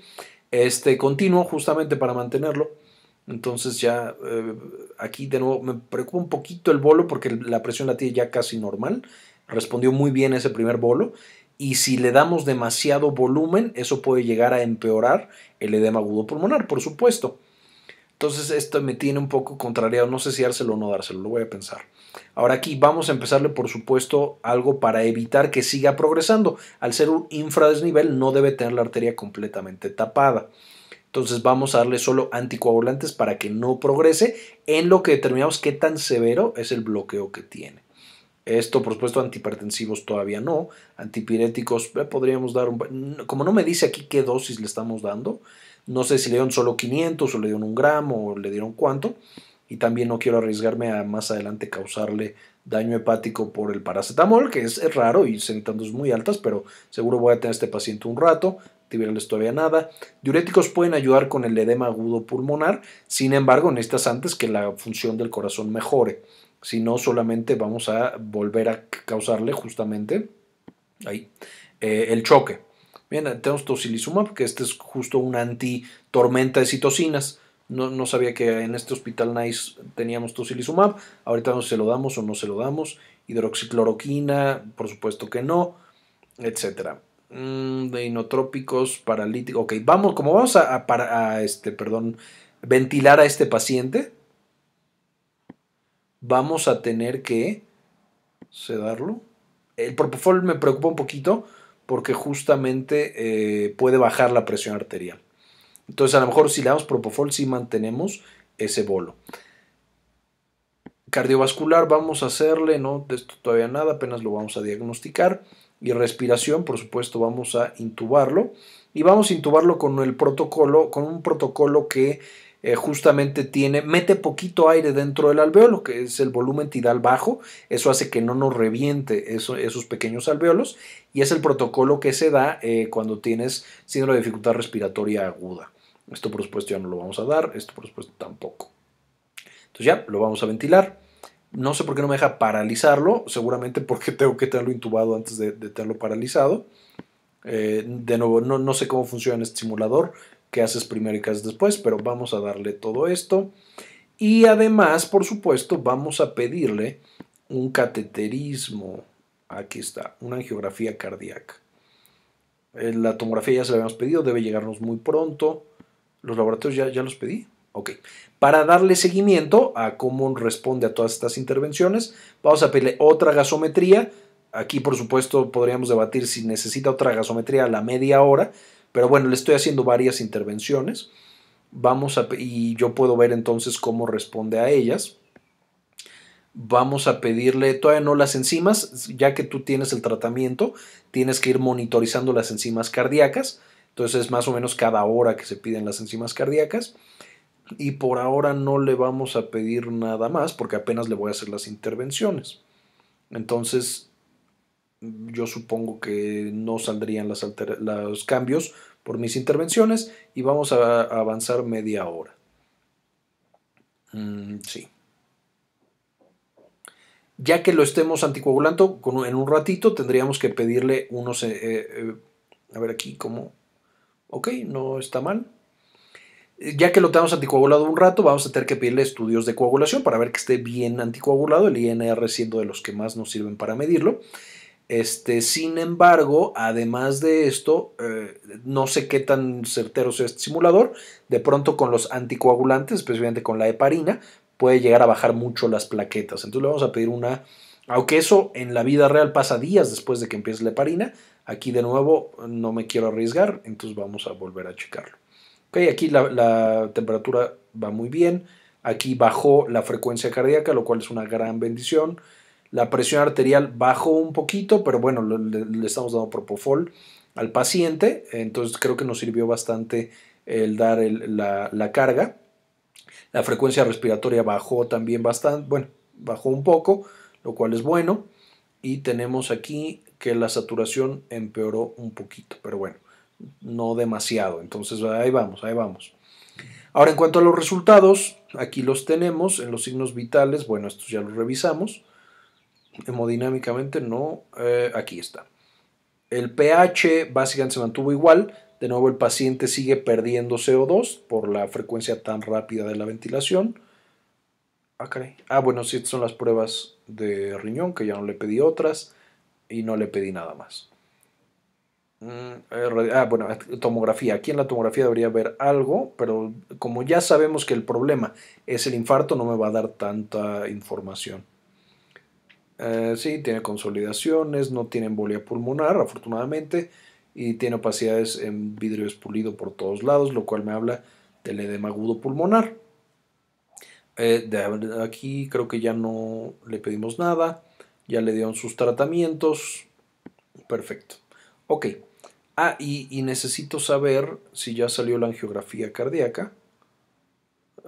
Este continuo justamente para mantenerlo entonces ya eh, aquí de nuevo me preocupa un poquito el bolo porque la presión la tiene ya casi normal. Respondió muy bien ese primer bolo. Y si le damos demasiado volumen, eso puede llegar a empeorar el edema agudo pulmonar, por supuesto. Entonces esto me tiene un poco contrariado. No sé si dárselo o no dárselo, lo voy a pensar. Ahora aquí vamos a empezarle, por supuesto, algo para evitar que siga progresando. Al ser un infradesnivel no debe tener la arteria completamente tapada. Entonces vamos a darle solo anticoagulantes para que no progrese en lo que determinamos qué tan severo es el bloqueo que tiene. Esto, por supuesto, antipertensivos todavía no. Antipiréticos eh, podríamos dar un... Como no me dice aquí qué dosis le estamos dando, no sé si le dieron solo 500 o le dieron un gramo o le dieron cuánto. Y también no quiero arriesgarme a más adelante causarle daño hepático por el paracetamol, que es, raro y se necesitan muy altas, pero seguro voy a tener a este paciente un rato antivirales todavía nada. Diuréticos pueden ayudar con el edema agudo pulmonar, sin embargo, necesitas antes que la función del corazón mejore. Si no, solamente vamos a volver a causarle justamente ahí eh, el choque. Bien, tenemos tocilizumab, que este es justo una tormenta de citocinas. No, no, sabía que en este hospital NICE teníamos tocilizumab. Ahorita no se lo damos o no se lo damos. Hidroxicloroquina, por supuesto que no, etcétera. Mm, de inotrópicos, paralíticos. Ok, vamos, como vamos a, este, perdón, ventilar a este paciente, vamos a tener que sedarlo. El propofol me preocupa un poquito porque justamente eh, puede bajar la presión arterial. Entonces, a lo mejor si le damos propofol, si mantenemos ese bolo. Cardiovascular, vamos a hacerle, no, esto todavía nada, apenas lo vamos a diagnosticar y respiración, por supuesto vamos a intubarlo y vamos a intubarlo con el protocolo, con un protocolo que eh, justamente tiene, mete poquito aire dentro del alveolo, que es el volumen tidal bajo, eso hace que no nos reviente esos pequeños alveolos y es el protocolo que se da eh, cuando tienes síndrome de dificultad respiratoria aguda. Esto por supuesto ya no lo vamos a dar, esto por supuesto tampoco. Entonces ya lo vamos a ventilar. No sé por qué no me deja paralizarlo, seguramente porque tengo que tenerlo intubado antes de, tenerlo paralizado. Eh, de nuevo, no, sé cómo funciona este simulador, qué haces primero y qué haces después, pero vamos a darle todo esto. Y además, por supuesto, vamos a pedirle un cateterismo. Aquí está, una angiografía cardíaca. Eh, la tomografía ya se la habíamos pedido, debe llegarnos muy pronto. Los laboratorios ya, ya los pedí para darle seguimiento a cómo responde a todas estas intervenciones, vamos a pedirle otra gasometría. Aquí, por supuesto, podríamos debatir si necesita otra gasometría a la media hora, pero bueno, le estoy haciendo varias intervenciones. Vamos a, y yo puedo ver entonces cómo responde a ellas. Vamos a pedirle, todavía no las enzimas, ya que tú tienes el tratamiento, tienes que ir monitorizando las enzimas cardíacas. Entonces, más o menos cada hora que se piden las enzimas cardíacas y por ahora no le vamos a pedir nada más porque apenas le voy a hacer las intervenciones. Entonces, yo supongo que no saldrían los cambios por mis intervenciones y vamos a avanzar media hora. Mm, sí. Ya que lo estemos anticoagulando en un ratito, tendríamos que pedirle unos... Eh, eh, eh, a ver aquí, ¿cómo? Ok, no está mal. Eh, ya que lo tenemos anticoagulado un rato, vamos a tener que pedirle estudios de coagulación para ver que esté bien anticoagulado, el INR siendo de los que más nos sirven para medirlo. Este, sin embargo, además de esto, eh, no sé qué tan certero sea este simulador. De pronto, con los anticoagulantes, especialmente con la heparina, puede llegar a bajar mucho las plaquetas. Entonces, le vamos a pedir una. Aunque eso en la vida real pasa días después de que empiece la heparina, aquí de nuevo no me quiero arriesgar, entonces vamos a volver a checarlo aquí la, temperatura va muy bien. Aquí bajó la frecuencia cardíaca, lo cual es una gran bendición. La presión arterial bajó un poquito, pero bueno, le, estamos dando propofol al paciente, entonces creo que nos sirvió bastante el dar la, carga. La frecuencia respiratoria bajó también bastante, bueno, bajó un poco, lo cual es bueno. Y tenemos aquí que la saturación empeoró un poquito, pero bueno no demasiado. Entonces ahí vamos, ahí vamos. Ahora en cuanto a los resultados, aquí los tenemos en los signos vitales, bueno, estos ya los revisamos. Hemodinámicamente no, eh, aquí está. El pH básicamente se mantuvo igual, de nuevo el paciente sigue perdiendo CO2 por la frecuencia tan rápida de la ventilación. Ah, ah, bueno, sí, estas son las pruebas de riñón, que ya no le pedí otras y no le pedí nada más. Mm, eh, ah, bueno, tomografía. Aquí en la tomografía debería haber algo, pero como ya sabemos que el problema es el infarto, no me va a dar tanta información. Eh, sí, tiene consolidaciones, no tiene embolia pulmonar, afortunadamente, y tiene opacidades en vidrio espulido por todos lados, lo cual me habla del edema agudo pulmonar. Eh, aquí creo que ya no le pedimos nada, ya le dieron sus tratamientos. Perfecto. Ok. Ah, y, necesito saber si ya salió la angiografía cardíaca.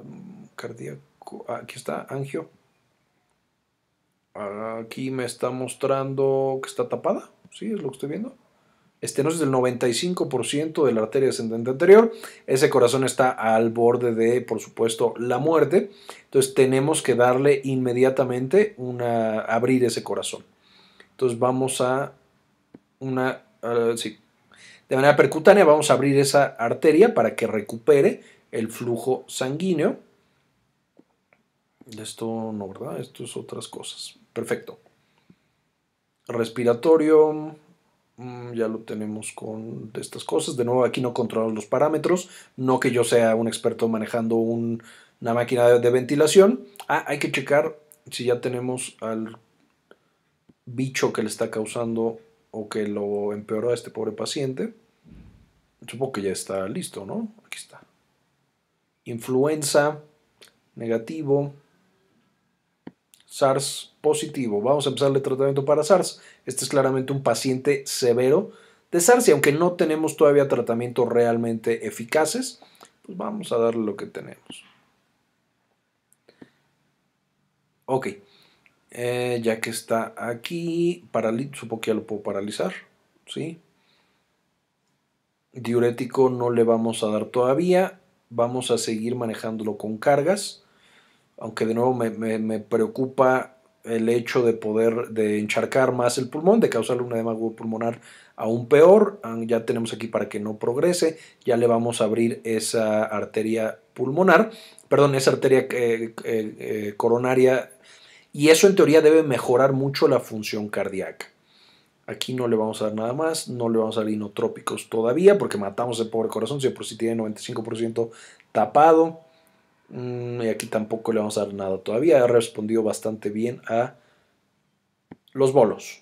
Mm, cardíaco, ah, aquí está, angio. Aquí me está mostrando que está tapada. Sí, es lo que estoy viendo. es del 95% de la arteria ascendente anterior. Ese corazón está al borde de, por supuesto, la muerte. Entonces tenemos que darle inmediatamente una abrir ese corazón. Entonces vamos a una sí, de manera percutánea vamos a abrir esa arteria para que recupere el flujo sanguíneo. Esto no, ¿verdad? Esto es otras cosas. Perfecto. Respiratorio, mm, ya lo tenemos con estas cosas. De nuevo, aquí no controlamos los parámetros. No que yo sea un experto manejando una máquina de, de, ventilación. Ah, hay que checar si ya tenemos al bicho que le está causando o que lo empeoró a este pobre paciente, supongo que ya está listo, ¿no? Aquí está. Influenza negativo, SARS positivo. Vamos a empezarle tratamiento para SARS. Este es claramente un paciente severo de SARS y aunque no tenemos todavía tratamientos realmente eficaces, pues vamos a darle lo que tenemos. Ok. Eh, ya que está aquí, supongo que ya lo puedo paralizar, ¿sí? Diurético no le vamos a dar todavía, vamos a seguir manejándolo con cargas, aunque de nuevo me, preocupa el hecho de poder de encharcar más el pulmón, de causarle una edema pulmonar aún peor. Ah, ya tenemos aquí para que no progrese, ya le vamos a abrir esa arteria pulmonar, perdón, esa arteria eh, eh, coronaria y eso en teoría debe mejorar mucho la función cardíaca. Aquí no le vamos a dar nada más, no le vamos a dar inotrópicos todavía porque matamos el pobre corazón, si por si tiene 95% tapado. Mm, y aquí tampoco le vamos a dar nada todavía. Ha respondido bastante bien a los bolos.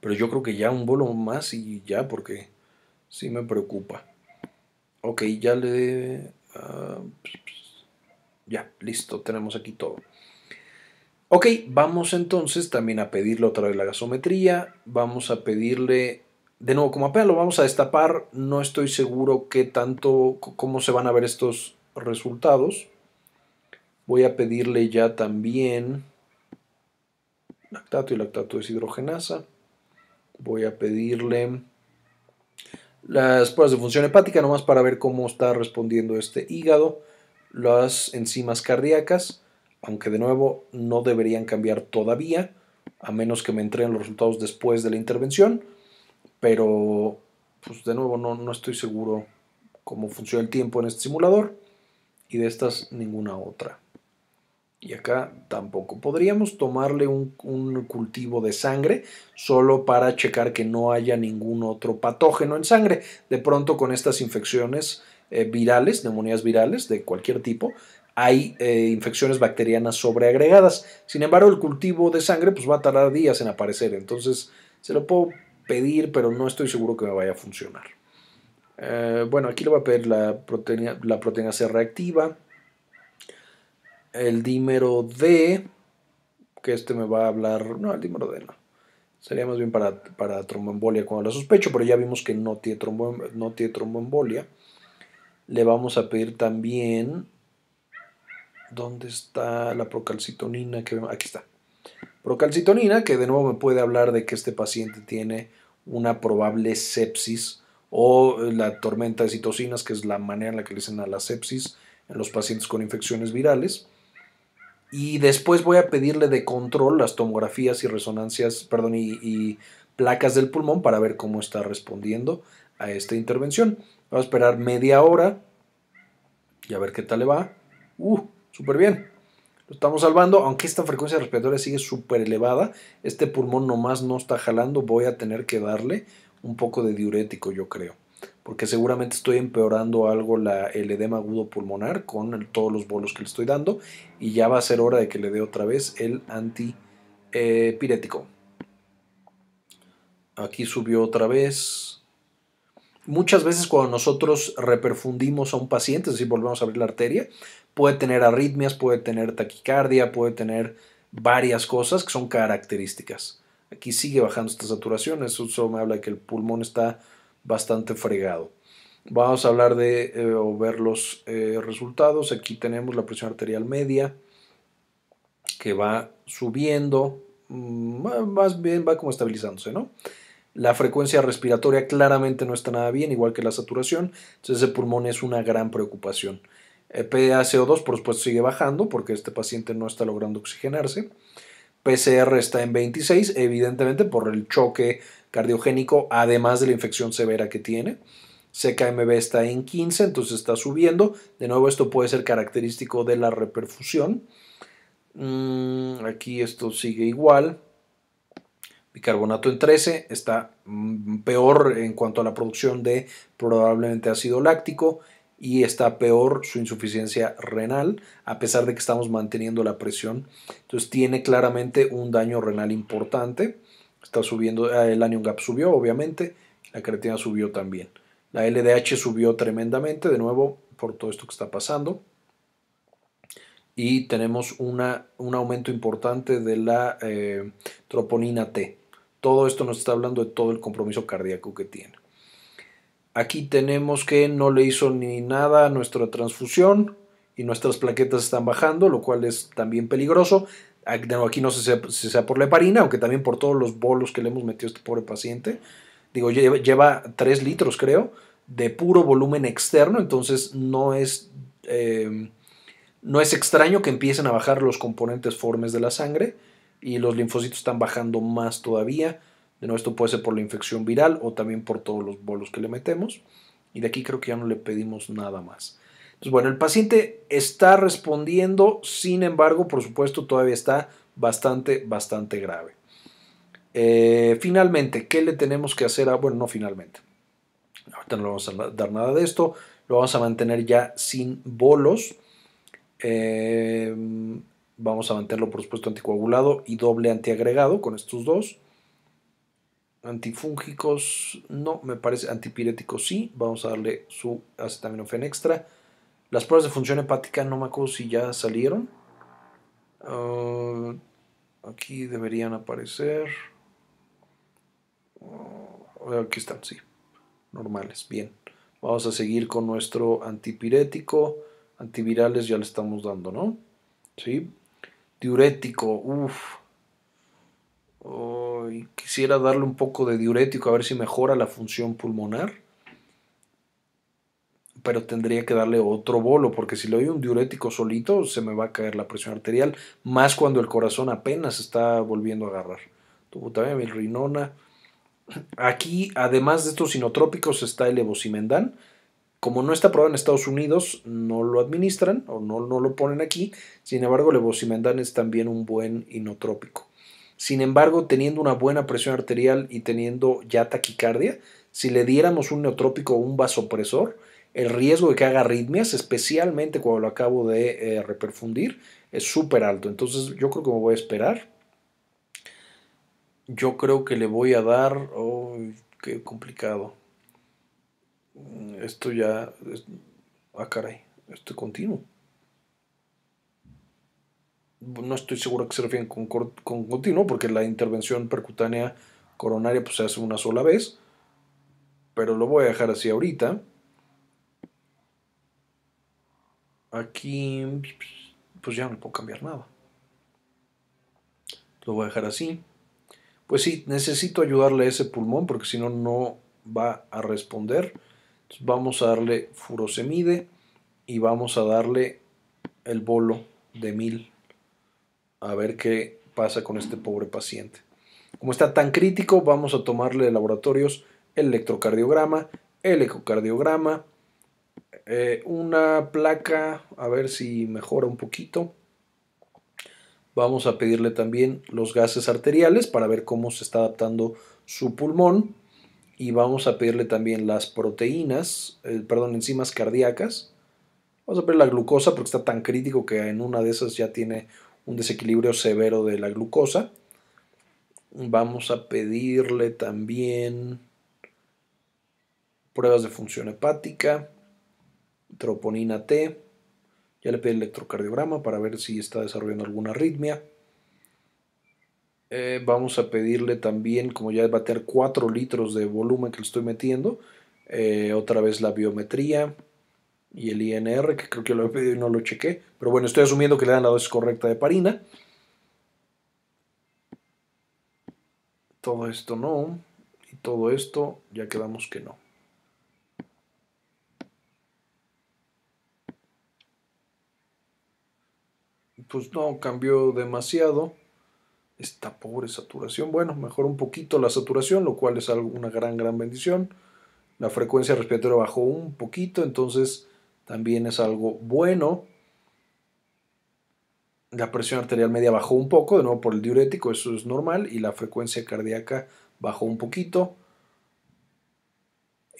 Pero yo creo que ya un bolo más y ya porque sí me preocupa. Ok, ya le... Ah, ya, listo, tenemos aquí todo. Ok, vamos entonces también a pedirle otra vez la gasometría, vamos a pedirle, de nuevo como apenas lo vamos a destapar, no estoy seguro qué tanto, cómo se van a ver estos resultados. Voy a pedirle ya también lactato y lactato deshidrogenasa. Voy a pedirle las pruebas de función hepática, nomás para ver cómo está respondiendo este hígado, las enzimas cardíacas aunque de nuevo no deberían cambiar todavía, a menos que me entreguen los resultados después de la intervención, pero pues de nuevo no, estoy seguro cómo funciona el tiempo en este simulador y de estas ninguna otra. Y acá tampoco. Podríamos tomarle un, cultivo de sangre solo para checar que no haya ningún otro patógeno en sangre. De pronto con estas infecciones eh, virales, neumonías virales de cualquier tipo, hay eh, infecciones bacterianas sobreagregadas. Sin embargo, el cultivo de sangre pues, va a tardar días en aparecer. Entonces, se lo puedo pedir, pero no estoy seguro que me vaya a funcionar. Eh, bueno, aquí le voy a pedir la proteína, la C reactiva. El dímero D, que este me va a hablar. No, el dímero D no. Sería más bien para, para tromboembolia cuando la sospecho, pero ya vimos que no tiene, no tiene tromboembolia. Le vamos a pedir también ¿Dónde está la procalcitonina? Que aquí está. Procalcitonina, que de nuevo me puede hablar de que este paciente tiene una probable sepsis o la tormenta de citocinas, que es la manera en la que le dicen a la sepsis en los pacientes con infecciones virales. Y después voy a pedirle de control las tomografías y resonancias, perdón, y, placas del pulmón para ver cómo está respondiendo a esta intervención. Voy a esperar media hora y a ver qué tal le va. Uh, súper bien. Lo estamos salvando, aunque esta frecuencia respiratoria sigue súper elevada. Este pulmón nomás no está jalando, voy a tener que darle un poco de diurético, yo creo. Porque seguramente estoy empeorando algo la, el edema agudo pulmonar con todos los bolos que le estoy dando. Y ya va a ser hora de que le dé otra vez el antipirético. Aquí subió otra vez. Muchas veces cuando nosotros reperfundimos a un paciente, es decir, volvemos a abrir la arteria, puede tener arritmias, puede tener taquicardia, puede tener varias cosas que son características. Aquí sigue bajando esta saturación, eso solo me habla de que el pulmón está bastante fregado. Vamos a hablar de eh, o ver los eh, resultados. Aquí tenemos la presión arterial media que va subiendo, mm, más bien va como estabilizándose, ¿no? La frecuencia respiratoria claramente no está nada bien, igual que la saturación, entonces ese pulmón es una gran preocupación. Eh, PaCO2, por supuesto, sigue bajando porque este paciente no está logrando oxigenarse. PCR está en 26, evidentemente por el choque cardiogénico, además de la infección severa que tiene. CKMB está en 15, entonces está subiendo. De nuevo, esto puede ser característico de la reperfusión. Mm, aquí esto sigue igual. Bicarbonato en 13 está mm, peor en cuanto a la producción de probablemente ácido láctico y está peor su insuficiencia renal, a pesar de que estamos manteniendo la presión. Entonces tiene claramente un daño renal importante. Está subiendo, ah, el anion gap subió, obviamente, la creatina subió también. La LDH subió tremendamente, de nuevo, por todo esto que está pasando. Y tenemos una, un aumento importante de la eh, troponina T. Todo esto nos está hablando de todo el compromiso cardíaco que tiene. Aquí tenemos que no le hizo ni nada a nuestra transfusión y nuestras plaquetas están bajando, lo cual es también peligroso. Ah, aquí no sé si sea por la heparina, aunque también por todos los bolos que le hemos metido a este pobre paciente. Digo, lleva 3 litros, creo, de puro volumen externo, entonces no es, em, no es extraño que empiecen a bajar los componentes formes de la sangre y los linfocitos están bajando más todavía. De nuevo, esto puede ser por la infección viral o también por todos los bolos que le metemos. Y de aquí creo que ya no le pedimos nada más. bueno, el paciente está respondiendo, sin embargo, por supuesto, todavía está bastante, bastante grave. Eh, finalmente, ¿qué le tenemos que hacer? A, ah, bueno, no finalmente. Ahorita no le vamos a dar nada de esto. Lo vamos a mantener ya sin bolos. Eh, vamos a mantenerlo, por supuesto, anticoagulado y doble antiagregado con estos dos. Antifúngicos, no, me parece. antipirético, sí. Vamos a darle su acetaminofén extra. Las pruebas de función hepática, no me acuerdo si ya salieron. Ah, aquí deberían aparecer. Ah, aquí están, sí. Normales, bien. Vamos a seguir con nuestro antipirético. Antivirales ya le estamos dando, ¿no? Sí. Diurético, uff quisiera darle un poco de diurético a ver si mejora la función pulmonar. Pero tendría que darle otro bolo, porque si le doy un diurético solito, se me va a caer la presión arterial, más cuando el corazón apenas está volviendo a agarrar. mi rinona. Aquí, además de estos inotrópicos, está el evocimendán. Como no está aprobado en Estados Unidos, no lo administran o no, no lo ponen aquí. Sin embargo, el evocimendán es también un buen inotrópico. Sin embargo, teniendo una buena presión arterial y teniendo ya taquicardia, si le diéramos un neotrópico o un vasopresor, el riesgo de que haga arritmias, especialmente cuando lo acabo de eh, reperfundir, es súper alto. Entonces, yo creo que me voy a esperar. Yo creo que le voy a dar. Oh, qué complicado! Mm, esto ya. Ah, caray, esto continuo no estoy seguro que se refieren con, continuo, porque la intervención percutánea coronaria pues, se hace una sola vez, pero lo voy a dejar así ahorita. Aquí, pues ya no puedo cambiar nada. Lo voy a dejar así. Pues sí, necesito ayudarle a ese pulmón porque si no, no va a responder. vamos a darle furosemide y vamos a darle el bolo de mil a ver qué pasa con este pobre paciente. Como está tan crítico, vamos a tomarle laboratorios electrocardiograma, el ecocardiograma, eh, una placa, a ver si mejora un poquito. Vamos a pedirle también los gases arteriales para ver cómo se está adaptando su pulmón. Y vamos a pedirle también las proteínas, eh, perdón, enzimas cardíacas. Vamos a pedir la glucosa porque está tan crítico que en una de esas ya tiene un desequilibrio severo de la glucosa. Vamos a pedirle también pruebas de función hepática, troponina T. Ya le pedí el electrocardiograma para ver si está desarrollando alguna arritmia. Eh, vamos a pedirle también, como ya va a tener 4 litros de volumen que le estoy metiendo, eh, otra vez la biometría, y el INR, que creo que lo he pedido y no lo chequé. Pero bueno, estoy asumiendo que le dan la dosis correcta de parina. Todo esto no. Y todo esto ya quedamos que no. Pues no, cambió demasiado. Esta pobre saturación. Bueno, mejoró un poquito la saturación, lo cual es una gran, gran bendición la frecuencia respiratoria bajó un poquito, entonces también es algo bueno. La presión arterial media bajó un poco, de nuevo por el diurético, eso es normal, y la frecuencia cardíaca bajó un poquito.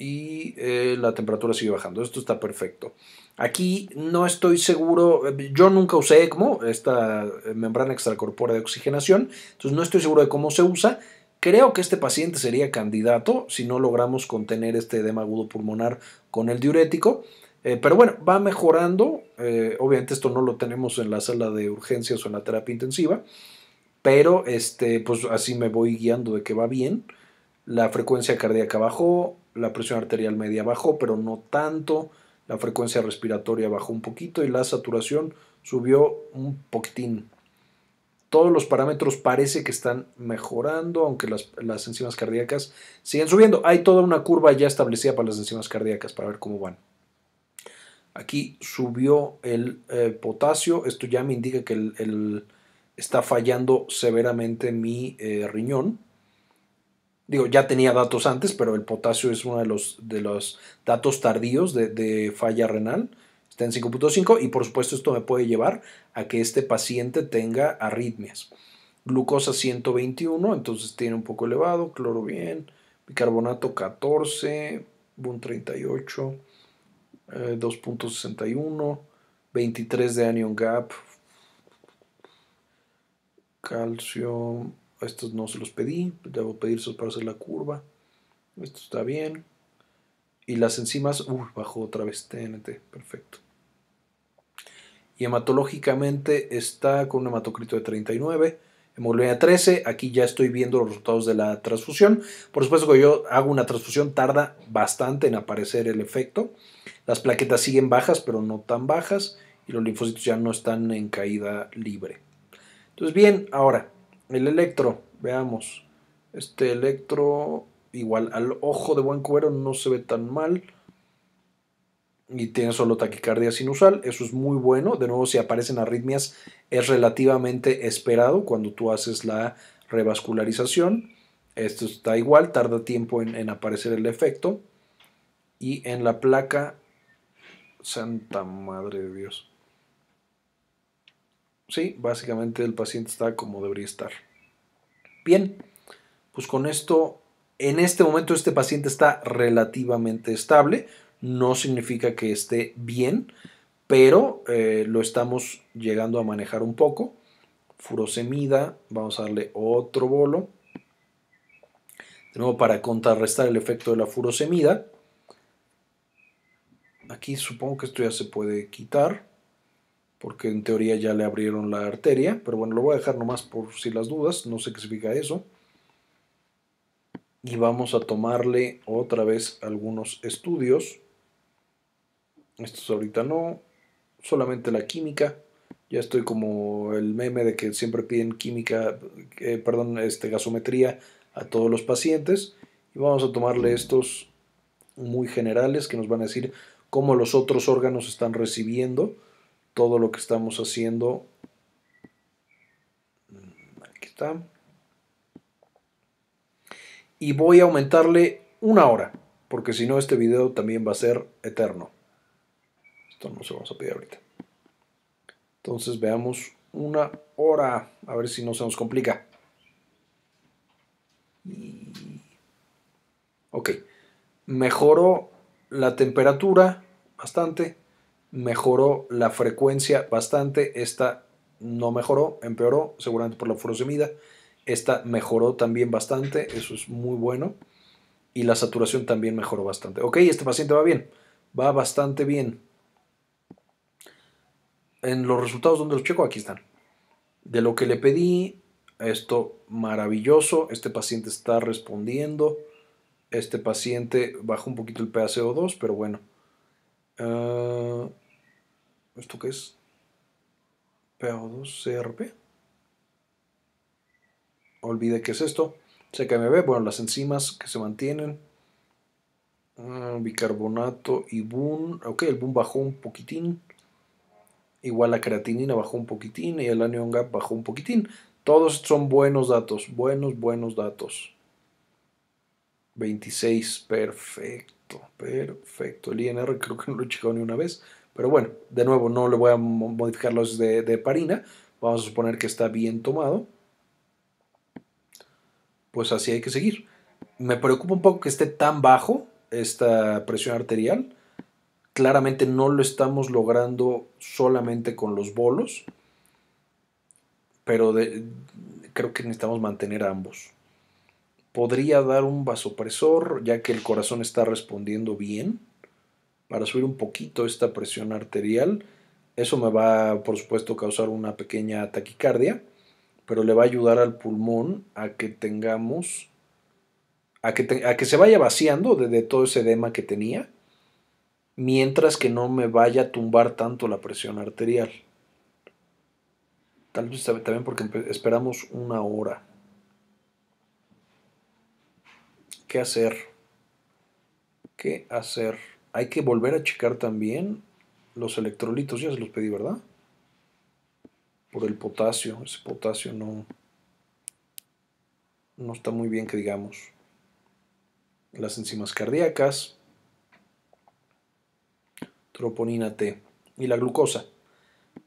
Y eh, la temperatura sigue bajando. Esto está perfecto. Aquí no estoy seguro, yo nunca usé ECMO, esta eh, membrana extracorpórea de oxigenación, entonces no estoy seguro de cómo se usa. Creo que este paciente sería candidato si no logramos contener este edema agudo pulmonar con el diurético. Eh, pero bueno, va mejorando. Eh, obviamente esto no lo tenemos en la sala de urgencias o en la terapia intensiva. Pero este, pues así me voy guiando de que va bien. La frecuencia cardíaca bajó, la presión arterial media bajó, pero no tanto. La frecuencia respiratoria bajó un poquito y la saturación subió un poquitín. Todos los parámetros parece que están mejorando, aunque las enzimas cardíacas siguen subiendo. Hay toda una curva ya establecida para las enzimas cardíacas para ver cómo van. Aquí subió el eh, potasio. Esto ya me indica que está fallando severamente mi eh, riñón. Digo, ya tenía datos antes, pero el potasio es uno de los, de los datos tardíos de, falla renal. Está en 5.5 y por supuesto esto me puede llevar a que este paciente tenga arritmias. Glucosa 121, entonces tiene un poco elevado, cloro bien, bicarbonato 14, BUN 38 2.61, eh, 23 de anion gap, calcio, estos no se los pedí, debo pedírselos para hacer la curva, esto está bien, y las enzimas, uy, uh, bajó otra vez TNT, perfecto. Y hematológicamente está con un hematocrito de 39, hemoglobina 13. Aquí ya estoy viendo los resultados de la transfusión. Por supuesto que yo hago una transfusión, tarda bastante en aparecer el efecto. Las plaquetas siguen bajas, pero no tan bajas, y los linfocitos ya no están en caída libre. Entonces, bien, ahora, el electro, veamos. Este electro, igual al ojo de buen cuero, no se ve tan mal. Y tiene solo taquicardia sinusal, eso es muy bueno. De nuevo, si aparecen arritmias, es relativamente esperado cuando tú haces la revascularización. Esto está igual, tarda tiempo en, en aparecer el efecto y en la placa Santa madre de Dios. Sí, básicamente el paciente está como debería estar. Bien, pues con esto, en este momento este paciente está relativamente estable. No significa que esté bien, pero eh, lo estamos llegando a manejar un poco. Furosemida, vamos a darle otro bolo. De nuevo, para contrarrestar el efecto de la furosemida. Aquí supongo que esto ya se puede quitar, porque en teoría ya le abrieron la arteria, pero bueno, lo voy a dejar nomás por si las dudas, no sé qué significa eso. Y vamos a tomarle otra vez algunos estudios. Estos ahorita no, solamente la química. Ya estoy como el meme de que siempre piden química, eh, perdón, este, gasometría a todos los pacientes. Y vamos a tomarle estos muy generales que nos van a decir cómo los otros órganos están recibiendo todo lo que estamos haciendo. Mm, aquí está. Y voy a aumentarle una hora, porque si no este video también va a ser eterno. Esto no se vamos a pedir ahorita. Entonces veamos una hora, a ver si no se nos complica. Ok, mejoró la temperatura bastante, mejoró la frecuencia bastante, esta no mejoró, empeoró, seguramente por la furosemida, esta mejoró también bastante, eso es muy bueno, y la saturación también mejoró bastante. Ok, este paciente va bien, va bastante bien. En los resultados donde los checo, aquí están. De lo que le pedí, esto maravilloso, este paciente está respondiendo este paciente bajó un poquito el PaCO2, pero bueno. Ah, ¿Esto qué es? PaO2 CRP. Olvide qué es esto. CKMB, bueno, las enzimas que se mantienen. Ah, bicarbonato y BUN. Ok, el BUN bajó un poquitín. Igual la creatinina bajó un poquitín y el anion gap bajó un poquitín. Todos son buenos datos, buenos, buenos datos. 26, perfecto, perfecto. El INR creo que no lo he checado ni una vez, pero bueno, de nuevo no le voy a modificar los de, parina, vamos a suponer que está bien tomado. Pues así hay que seguir. Me preocupa un poco que esté tan bajo esta presión arterial. Claramente no lo estamos logrando solamente con los bolos, pero creo que necesitamos mantener ambos podría dar un vasopresor, ya que el corazón está respondiendo bien, para subir un poquito esta presión arterial. Eso me va, por supuesto, a causar una pequeña taquicardia, pero le va a ayudar al pulmón a que tengamos, a que, que se vaya vaciando de, de todo ese edema que tenía, mientras que no me vaya a tumbar tanto la presión arterial. Tal vez también porque esperamos una hora ¿Qué hacer? ¿Qué hacer? Hay que volver a checar también los electrolitos. Ya se los pedí, ¿verdad? Por el potasio. Ese potasio no, no está muy bien que digamos. Las enzimas cardíacas. Troponina T. Y la glucosa.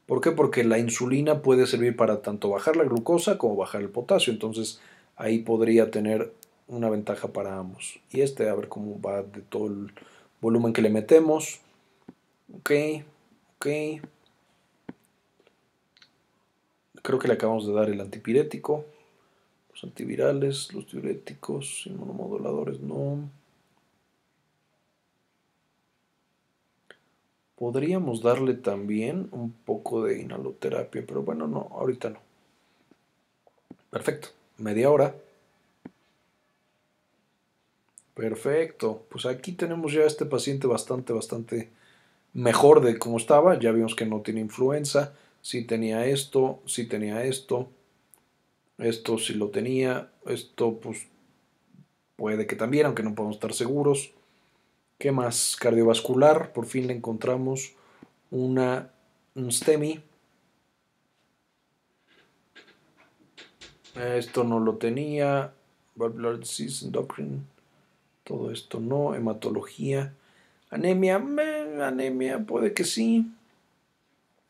¿Por qué? Porque la insulina puede servir para tanto bajar la glucosa como bajar el potasio. Entonces ahí podría tener una ventaja para ambos. Y este, a ver cómo va de todo el volumen que le metemos. Ok, ok. Creo que le acabamos de dar el antipirético. Los antivirales, los diuréticos, inmunomoduladores, no. Podríamos darle también un poco de inhaloterapia, pero bueno, no, ahorita no. Perfecto, media hora. Perfecto. Pues aquí tenemos ya este paciente bastante, bastante mejor de cómo estaba. Ya vimos que no tiene influenza. si tenía esto, si tenía esto. Esto sí lo tenía. Esto, pues, puede que también, aunque no podemos estar seguros. ¿Qué más? Cardiovascular. Por fin le encontramos una, un STEMI. Esto no lo tenía. Valvular disease, endocrine todo esto no, hematología, anemia, anemia, puede que sí.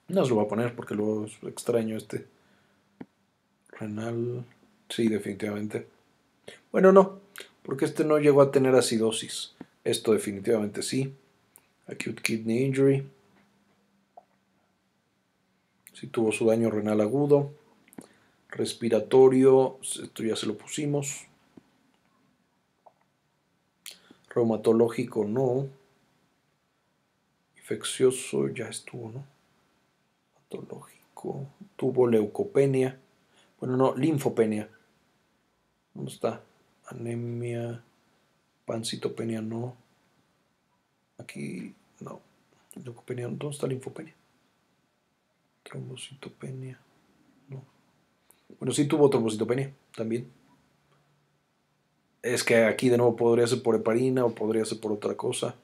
No se lo voy a poner porque luego extraño este. Renal, sí, definitivamente. Bueno, no, porque este no llegó a tener acidosis. Esto definitivamente sí. Acute kidney injury. Si sí tuvo su daño renal agudo. Respiratorio, esto ya se lo pusimos. Reumatológico no. Infeccioso ya estuvo, ¿no? patológico, Tuvo leucopenia. Bueno, no, linfopenia. ¿Dónde está? Anemia. Pancitopenia no. Aquí no. Leucopenia, ¿dónde está linfopenia? Trombocitopenia. No. Bueno, sí tuvo trombocitopenia también es que aquí de nuevo podría ser por heparina o podría ser por otra cosa.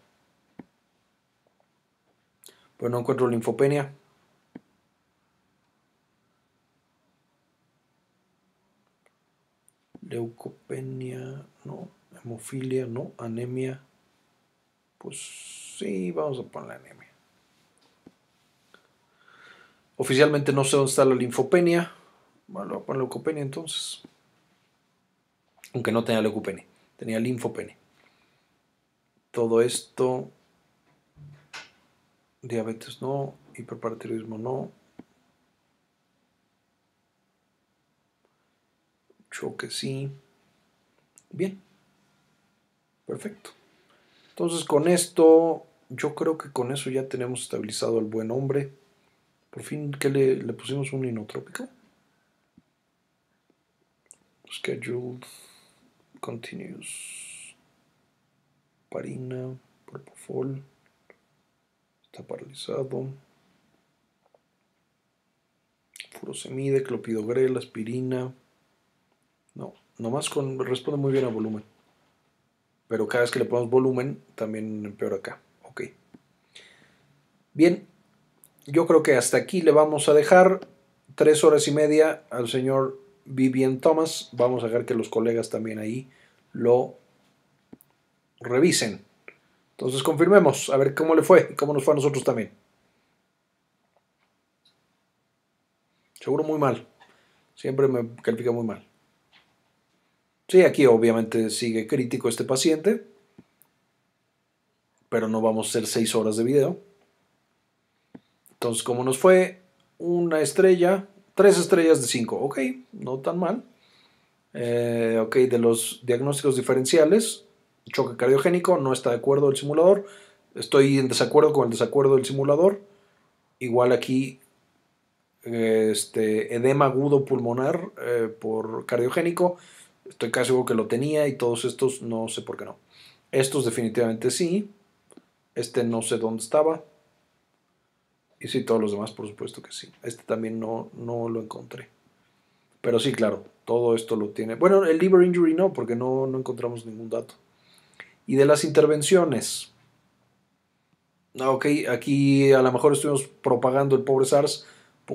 Pero pues no encuentro linfopenia. Leucopenia, no. Hemofilia, no. Anemia. Pues sí, vamos a poner la anemia. Oficialmente no sé dónde está la linfopenia. Bueno, voy a poner leucopenia entonces aunque no tenía leucopenia, tenía linfopenia. Todo esto, diabetes no, Hiperparatiroidismo no, choque sí. Bien, perfecto. Entonces con esto, yo creo que con eso ya tenemos estabilizado al buen hombre. Por fin, que le, le pusimos? ¿Un inotrópico? Scheduled pues, continuous. Parina, propofol, está paralizado. Furosemide, clopidogrel, aspirina. No, nomás con, responde muy bien a volumen. Pero cada vez que le ponemos volumen, también empeora acá. Ok. Bien, yo creo que hasta aquí le vamos a dejar tres horas y media al señor Vivian Thomas. Vamos a dejar que los colegas también ahí lo revisen. Entonces confirmemos, a ver cómo le fue y cómo nos fue a nosotros también. Seguro muy mal. Siempre me califica muy mal. Sí, aquí obviamente sigue crítico este paciente. Pero no vamos a hacer seis horas de video. Entonces, ¿cómo nos fue una estrella, Tres estrellas de cinco. Ok, no tan mal. Eh, ok, de los diagnósticos diferenciales, choque cardiogénico, no está de acuerdo el simulador. Estoy en desacuerdo con el desacuerdo del simulador. Igual aquí, este, edema agudo pulmonar eh, por cardiogénico. Estoy casi seguro que lo tenía y todos estos no sé por qué no. Estos definitivamente sí. Este no sé dónde estaba. Y sí, todos los demás, por supuesto que sí. Este también no, no lo encontré. Pero sí, claro, todo esto lo tiene. Bueno, el liver injury no, porque no, encontramos ningún dato. Y de las intervenciones. Ah, ok, aquí a lo mejor estuvimos propagando el pobre SARS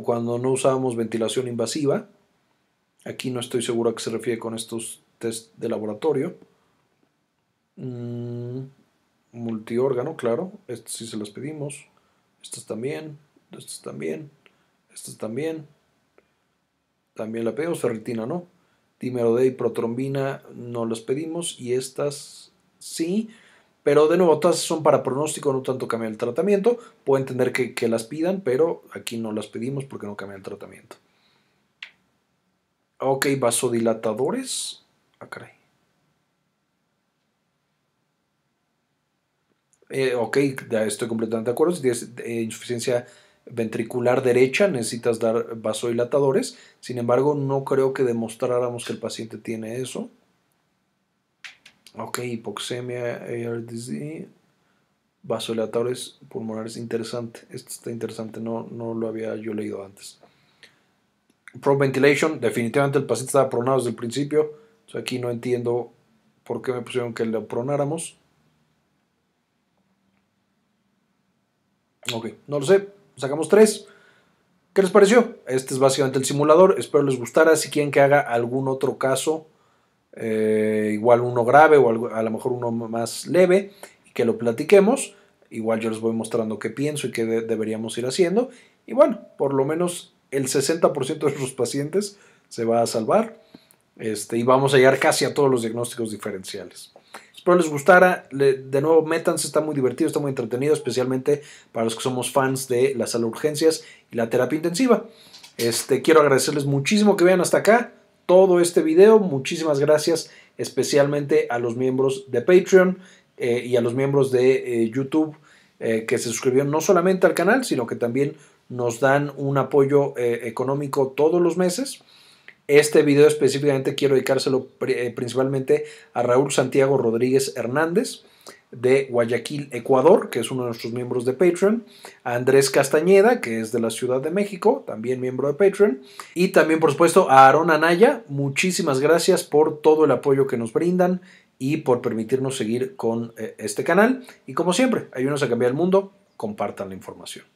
cuando no usábamos ventilación invasiva. Aquí no estoy seguro a qué se refiere con estos test de laboratorio. Mm, multiórgano, claro, si este sí se los pedimos. Estas también, estas también, estas también. También la pedimos, ferritina no. Timerode y protrombina no las pedimos y estas sí. Pero de nuevo, todas son para pronóstico, no tanto cambia el tratamiento. Puedo entender que, que las pidan, pero aquí no las pedimos porque no cambia el tratamiento. Ok, vasodilatadores. Ah, caray. Eh, ok, ya estoy completamente de acuerdo. Si tienes eh, insuficiencia ventricular derecha, necesitas dar vasodilatadores. Sin embargo, no creo que demostráramos que el paciente tiene eso. Ok, hipoxemia, ARDZ, vasodilatadores pulmonares, interesante. esto está interesante, no, no lo había yo leído antes. Pro ventilation, definitivamente el paciente estaba pronado desde el principio. aquí no entiendo por qué me pusieron que lo pronáramos. Ok, no lo sé. Sacamos tres. ¿Qué les pareció? Este es básicamente el simulador. Espero les gustara. Si quieren que haga algún otro caso, eh, igual uno grave o a lo mejor uno más leve, y que lo platiquemos. Igual yo les voy mostrando qué pienso y qué deberíamos ir haciendo. Y bueno, por lo menos el 60% de sus pacientes se va a salvar. Este, y vamos a llegar casi a todos los diagnósticos diferenciales. Espero les gustara. de nuevo, métanse, está muy divertido, está muy entretenido, especialmente para los que somos fans de las sala de urgencias y la terapia intensiva. Este, quiero agradecerles muchísimo que vean hasta acá todo este video. Muchísimas gracias, especialmente a los miembros de Patreon eh, y a los miembros de eh, YouTube eh, que se suscribieron no solamente al canal, sino que también nos dan un apoyo económico todos los meses. Este video específicamente quiero dedicárselo eh, principalmente a Raúl Santiago Rodríguez Hernández de Guayaquil, Ecuador, que es uno de nuestros miembros de Patreon, a Andrés Castañeda, que es de la Ciudad de México, también miembro de Patreon, y también por supuesto a Aaron Anaya, muchísimas gracias por todo el apoyo que nos brindan y por permitirnos seguir con eh, este canal. Y como siempre, ayúdenos a cambiar el mundo, compartan la información.